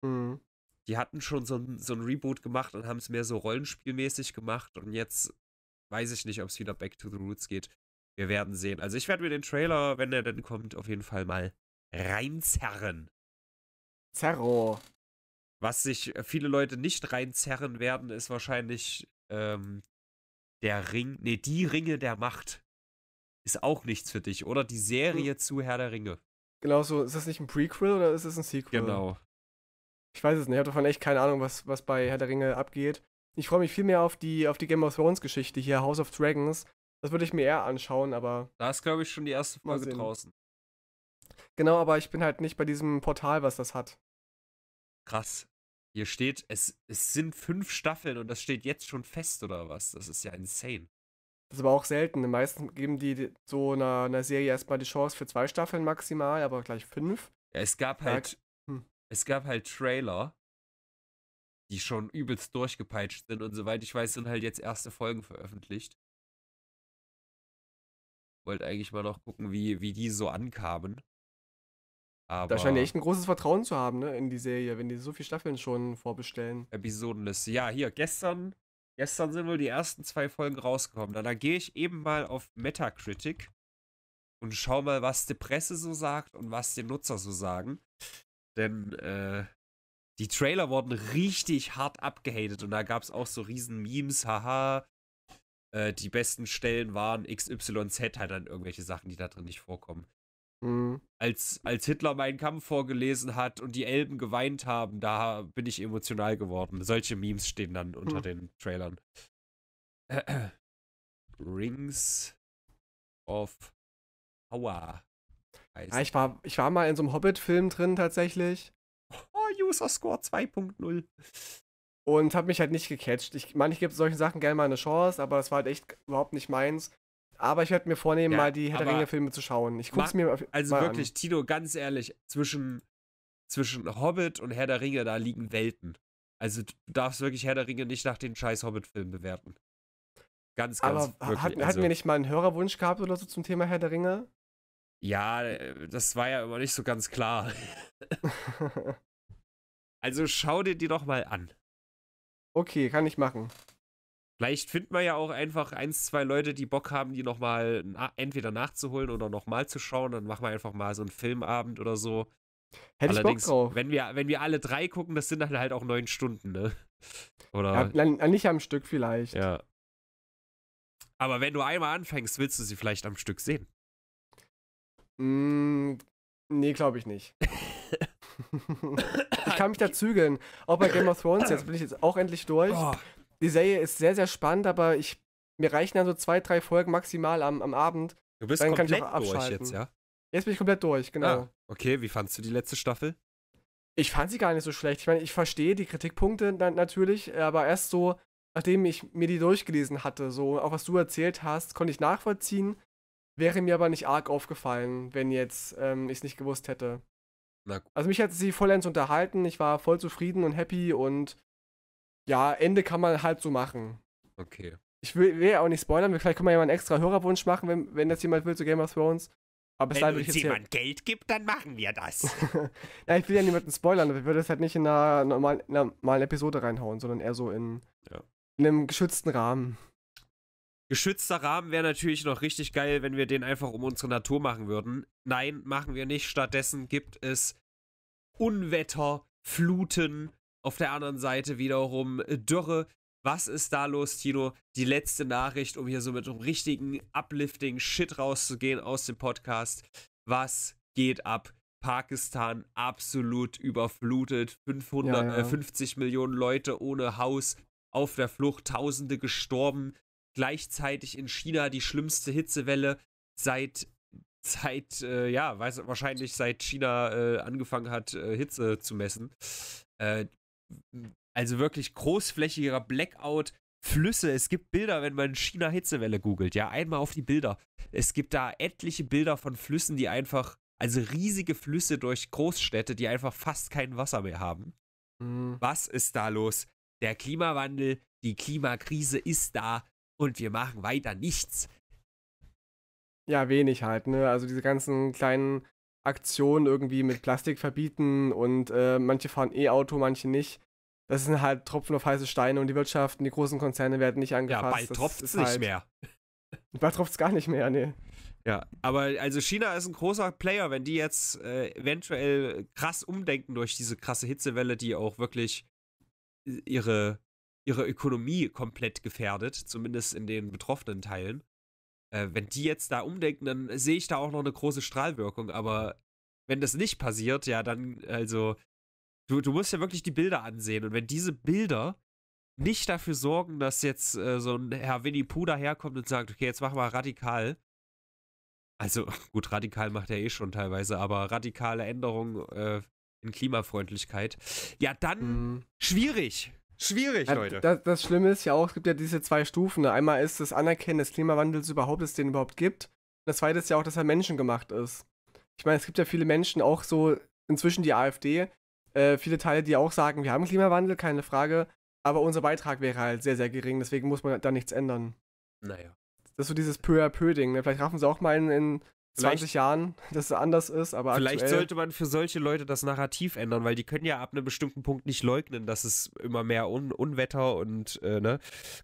Mhm die hatten schon so ein, so ein Reboot gemacht und haben es mehr so rollenspielmäßig gemacht und jetzt weiß ich nicht, ob es wieder back to the roots geht. Wir werden sehen. Also ich werde mir den Trailer, wenn er denn kommt, auf jeden Fall mal reinzerren. Zerro. Was sich äh, viele Leute nicht reinzerren werden, ist wahrscheinlich ähm, der Ring, Ne, die Ringe der Macht. Ist auch nichts für dich, oder? Die Serie hm. zu Herr der Ringe. Genau so, ist das nicht ein Prequel oder ist es ein Sequel? Genau, ich weiß es nicht, ich habe davon echt keine Ahnung, was, was bei Herr der Ringe abgeht. Ich freue mich viel mehr auf die, auf die Game of Thrones Geschichte hier, House of Dragons. Das würde ich mir eher anschauen, aber. Da ist, glaube ich, schon die erste Folge draußen. Genau, aber ich bin halt nicht bei diesem Portal, was das hat. Krass. Hier steht, es, es sind fünf Staffeln und das steht jetzt schon fest, oder was? Das ist ja insane. Das ist aber auch selten. Meistens geben die so einer, einer Serie erstmal die Chance für zwei Staffeln maximal, aber gleich fünf. Ja, es gab halt es gab halt Trailer, die schon übelst durchgepeitscht sind und soweit ich weiß, sind halt jetzt erste Folgen veröffentlicht. Wollte eigentlich mal noch gucken, wie, wie die so ankamen. Aber da scheint ja echt ein großes Vertrauen zu haben, ne, in die Serie, wenn die so viele Staffeln schon vorbestellen. Episodenliste. Ja, hier, gestern, gestern sind wohl die ersten zwei Folgen rausgekommen. Da, dann gehe ich eben mal auf Metacritic und schau mal, was die Presse so sagt und was die Nutzer so sagen. Denn äh, die Trailer wurden richtig hart abgehatet und da gab es auch so riesen Memes, haha. Äh, die besten Stellen waren XYZ halt dann irgendwelche Sachen, die da drin nicht vorkommen. Mhm. Als, als Hitler meinen Kampf vorgelesen hat und die Elben geweint haben, da bin ich emotional geworden. Solche Memes stehen dann unter mhm. den Trailern. <clears throat> Rings of Power. Scheiße. Ja, ich war, ich war mal in so einem Hobbit-Film drin tatsächlich. Oh, User Score 2.0. Und hab mich halt nicht gecatcht. Ich meine, ich gebe solchen Sachen gerne mal eine Chance, aber das war halt echt überhaupt nicht meins. Aber ich werde mir vornehmen, ja, mal die Herr der Ringe-Filme zu schauen. Ich gucke mir Also wirklich, an. Tino, ganz ehrlich, zwischen, zwischen Hobbit und Herr der Ringe, da liegen Welten. Also du darfst wirklich Herr der Ringe nicht nach den scheiß Hobbit-Filmen bewerten. Ganz, ganz. Aber wirklich, hat, also. hatten wir nicht mal einen Hörerwunsch gehabt oder so zum Thema Herr der Ringe? Ja, äh, das war ja immer nicht so ganz klar. <laughs> also schau dir die doch mal an. Okay, kann ich machen. Vielleicht findet man ja auch einfach eins, zwei Leute, die Bock haben, die nochmal na entweder nachzuholen oder nochmal zu schauen. Dann machen wir einfach mal so einen Filmabend oder so. Hätte Allerdings, ich Bock drauf. Wenn wir, wenn wir alle drei gucken, das sind dann halt auch neun Stunden, ne? <laughs> Oder? Ja, nicht am Stück vielleicht. Ja. Aber wenn du einmal anfängst, willst du sie vielleicht am Stück sehen. Mm, nee, glaube ich nicht. <laughs> <laughs> ich kann mich da zügeln. Auch bei Game of Thrones, jetzt bin ich jetzt auch endlich durch. Oh. Die Serie ist sehr, sehr spannend, aber ich, mir reichen dann so zwei, drei Folgen maximal am, am Abend. Du bist dann komplett durch jetzt, ja? Jetzt bin ich komplett durch, genau. Ah, okay, wie fandst du die letzte Staffel? Ich fand sie gar nicht so schlecht. Ich meine, ich verstehe die Kritikpunkte natürlich, aber erst so, nachdem ich mir die durchgelesen hatte, so auch was du erzählt hast, konnte ich nachvollziehen, Wäre mir aber nicht arg aufgefallen, wenn jetzt ähm, ich es nicht gewusst hätte. Na gut. Also mich hat sie vollends unterhalten, ich war voll zufrieden und happy und ja, Ende kann man halt so machen. Okay. Ich will, will auch nicht spoilern, vielleicht können wir ja mal einen extra Hörerwunsch machen, wenn, wenn das jemand will zu Game of Thrones. Aber wenn uns jemand Geld gibt, dann machen wir das. <laughs> ja, ich will ja niemanden spoilern, ich würde das halt nicht in einer normalen, in einer normalen Episode reinhauen, sondern eher so in, ja. in einem geschützten Rahmen. Geschützter Rahmen wäre natürlich noch richtig geil, wenn wir den einfach um unsere Natur machen würden. Nein, machen wir nicht. Stattdessen gibt es Unwetter, Fluten, auf der anderen Seite wiederum Dürre. Was ist da los, Tino? Die letzte Nachricht, um hier so mit einem richtigen uplifting Shit rauszugehen aus dem Podcast. Was geht ab? Pakistan absolut überflutet. 550 ja, ja. Äh, Millionen Leute ohne Haus auf der Flucht, Tausende gestorben gleichzeitig in China die schlimmste Hitzewelle seit seit äh, ja weiß wahrscheinlich seit China äh, angefangen hat äh, Hitze zu messen. Äh, also wirklich großflächiger Blackout. Flüsse, es gibt Bilder, wenn man China Hitzewelle googelt, ja, einmal auf die Bilder. Es gibt da etliche Bilder von Flüssen, die einfach, also riesige Flüsse durch Großstädte, die einfach fast kein Wasser mehr haben. Mhm. Was ist da los? Der Klimawandel, die Klimakrise ist da und wir machen weiter nichts. Ja, wenig halt, ne? Also diese ganzen kleinen Aktionen irgendwie mit Plastik verbieten und äh, manche fahren E-Auto, manche nicht. Das sind halt Tropfen auf heiße Steine und die Wirtschaften, die großen Konzerne werden nicht angefasst. Ja, bald tropft es nicht halt, mehr. <laughs> Bald tropft es gar nicht mehr, ne? Ja, aber also China ist ein großer Player, wenn die jetzt äh, eventuell krass umdenken durch diese krasse Hitzewelle, die auch wirklich äh, ihre ihre Ökonomie komplett gefährdet, zumindest in den betroffenen Teilen. Äh, wenn die jetzt da umdenken, dann sehe ich da auch noch eine große Strahlwirkung. Aber wenn das nicht passiert, ja, dann, also, du, du musst ja wirklich die Bilder ansehen. Und wenn diese Bilder nicht dafür sorgen, dass jetzt äh, so ein Herr Winnie Pooh daherkommt und sagt, okay, jetzt machen wir radikal. Also, <laughs> gut, radikal macht er eh schon teilweise, aber radikale Änderungen äh, in Klimafreundlichkeit. Ja, dann mhm. schwierig. Schwierig, ja, Leute. Das, das, Schlimme ist ja auch, es gibt ja diese zwei Stufen. Ne? Einmal ist das Anerkennen des Klimawandels überhaupt, dass es den überhaupt gibt. Und das zweite ist ja auch, dass er menschengemacht ist. Ich meine, es gibt ja viele Menschen, auch so inzwischen die AfD, äh, viele Teile, die auch sagen, wir haben Klimawandel, keine Frage, aber unser Beitrag wäre halt sehr, sehr gering, deswegen muss man da nichts ändern. Naja. Das ist so dieses peu à peu Ding. Ne? Vielleicht raffen sie auch mal in, in Vielleicht, 20 Jahren, <laughs> dass es anders ist, aber Vielleicht aktuell, sollte man für solche Leute das Narrativ ändern, weil die können ja ab einem bestimmten Punkt nicht leugnen, dass es immer mehr Un Unwetter und äh, ne,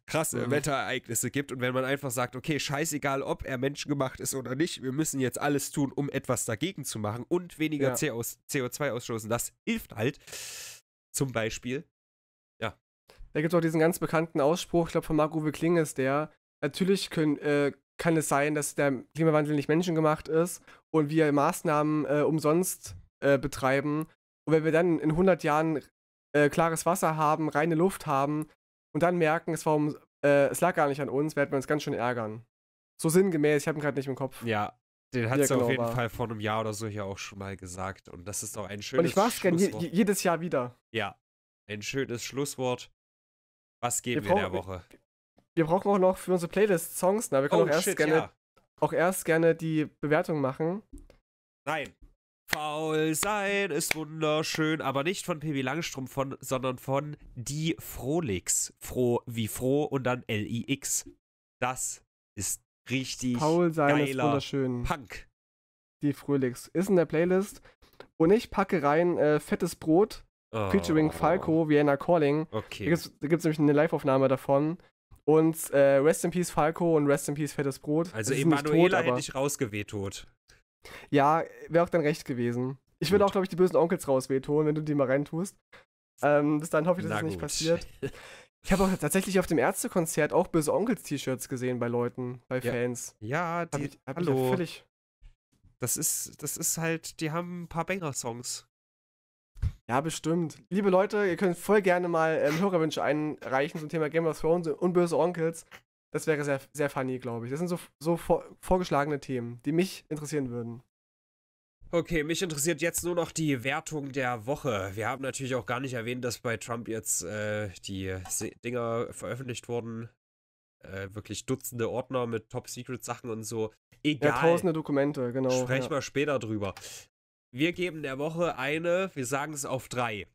krasse äh, mhm. Wetterereignisse gibt. Und wenn man einfach sagt, okay, scheißegal, ob er menschengemacht ist oder nicht, wir müssen jetzt alles tun, um etwas dagegen zu machen und weniger ja. CO 2 ausstoßen, das hilft halt. Zum Beispiel. Ja. Da gibt es auch diesen ganz bekannten Ausspruch, ich glaube von Marco uwe Kling ist der, natürlich können, äh, kann es sein, dass der Klimawandel nicht menschengemacht ist und wir Maßnahmen äh, umsonst äh, betreiben. Und wenn wir dann in 100 Jahren äh, klares Wasser haben, reine Luft haben und dann merken, es, war um, äh, es lag gar nicht an uns, werden wir uns ganz schön ärgern. So sinngemäß, ich habe ihn gerade nicht im Kopf. Ja, den hat sie genau auf jeden war. Fall vor einem Jahr oder so hier auch schon mal gesagt. Und das ist auch ein schönes Schlusswort. Und ich mache es gerne jedes Jahr wieder. Ja, ein schönes Schlusswort. Was geben wir, wir der Woche? wir brauchen auch noch für unsere Playlist Songs. Na, wir können oh, auch, erst gerne, ja. auch erst gerne die Bewertung machen. Nein. Faul sein ist wunderschön, aber nicht von Pippi Langstrumpf, von, sondern von Die Frolix. Froh wie froh und dann L-I-X. Das ist richtig Faul sein geiler ist wunderschön. Punk. Die Frolix ist in der Playlist. Und ich packe rein äh, Fettes Brot, oh. featuring Falco, oh. Vienna Calling. Okay. Da gibt es nämlich eine Live-Aufnahme davon. Und äh, Rest in Peace Falco und Rest in Peace Fettes Brot. Also Emanuela tot, hätte ich rausgewehtont. Ja, wäre auch dein recht gewesen. Ich würde auch, glaube ich, die bösen Onkels rauswehtun, wenn du die mal reintust. Ähm, bis dann hoffe ich, dass es das nicht passiert. <laughs> Ich habe auch tatsächlich auf dem Ärztekonzert auch böse Onkels-T-Shirts gesehen bei Leuten, bei ja. Fans. Ja, die, hab ich, hab hallo. Ich ja völlig das ist, das ist halt, die haben ein paar Banger-Songs. Ja, bestimmt. Liebe Leute, ihr könnt voll gerne mal ähm, Hörerwünsche einreichen zum Thema Game of Thrones und böse Onkels. Das wäre sehr, sehr funny, glaube ich. Das sind so, so vor, vorgeschlagene Themen, die mich interessieren würden. Okay, mich interessiert jetzt nur noch die Wertung der Woche. Wir haben natürlich auch gar nicht erwähnt, dass bei Trump jetzt äh, die Se Dinger veröffentlicht wurden. Äh, wirklich Dutzende Ordner mit Top-Secret-Sachen und so. Egal. Ja, tausende Dokumente, genau. Sprech ja. später drüber. Wir geben der Woche eine, wir sagen es auf drei.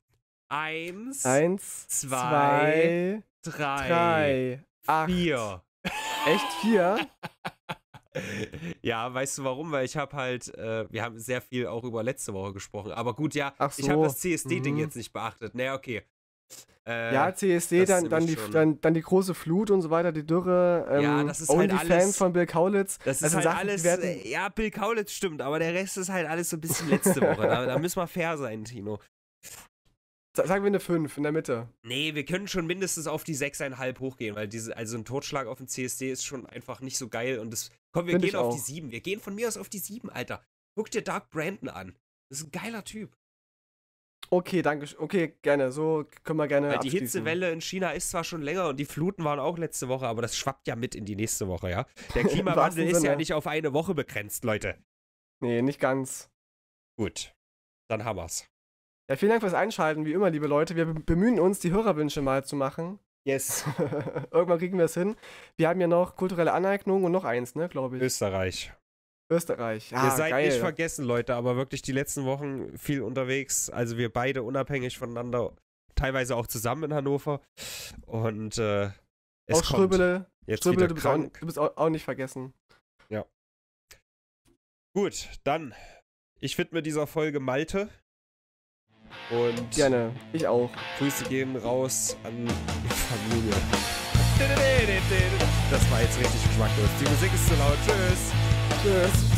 Eins, Eins zwei, zwei drei, drei acht. vier. <laughs> Echt vier? <laughs> ja, weißt du warum? Weil ich habe halt, äh, wir haben sehr viel auch über letzte Woche gesprochen. Aber gut, ja, so. ich habe das CSD-Ding mhm. jetzt nicht beachtet. Naja, okay. Äh, ja, CSD, dann, dann, die, dann, dann die große Flut und so weiter, die Dürre. Ähm, ja, das ist Only halt alles. Fans von Bill Kaulitz. Das, das ist also halt Sachen, alles. Werden, äh, ja, Bill Kaulitz stimmt, aber der Rest ist halt alles so ein bisschen letzte Woche. da, da müssen wir fair sein, Tino. Sagen wir eine 5 in der Mitte. Nee, wir können schon mindestens auf die 6,5 hochgehen, weil diese, also ein Totschlag auf dem CSD ist schon einfach nicht so geil. Und das. Komm, wir Find gehen auf die 7. Wir gehen von mir aus auf die 7, Alter. Guck dir Dark Brandon an. Das ist ein geiler Typ. Okay, danke. Okay, gerne. So können wir gerne. Weil die Hitzewelle in China ist zwar schon länger und die Fluten waren auch letzte Woche, aber das schwappt ja mit in die nächste Woche, ja? Der <laughs> Klimawandel ist ja nicht auf eine Woche begrenzt, Leute. Nee, nicht ganz. Gut. Dann haben wir's. Ja, vielen Dank fürs Einschalten, wie immer, liebe Leute. Wir bemühen uns, die Hörerwünsche mal zu machen. Yes. <laughs> Irgendwann kriegen wir es hin. Wir haben ja noch kulturelle Aneignung und noch eins, ne, glaube ich. Österreich. Österreich. Ah, Ihr seid geil. nicht vergessen, Leute, aber wirklich die letzten Wochen viel unterwegs. Also wir beide unabhängig voneinander, teilweise auch zusammen in Hannover. Und äh, es auch kommt Ströbele. Jetzt Ströbele, du bist, auch, du bist auch, auch nicht vergessen. Ja. Gut, dann. Ich widme dieser Folge Malte. Und gerne, ich auch. Grüße gehen raus an die Familie. Das war jetzt richtig geschmacklos. Die Musik ist zu laut. Tschüss. Cheers.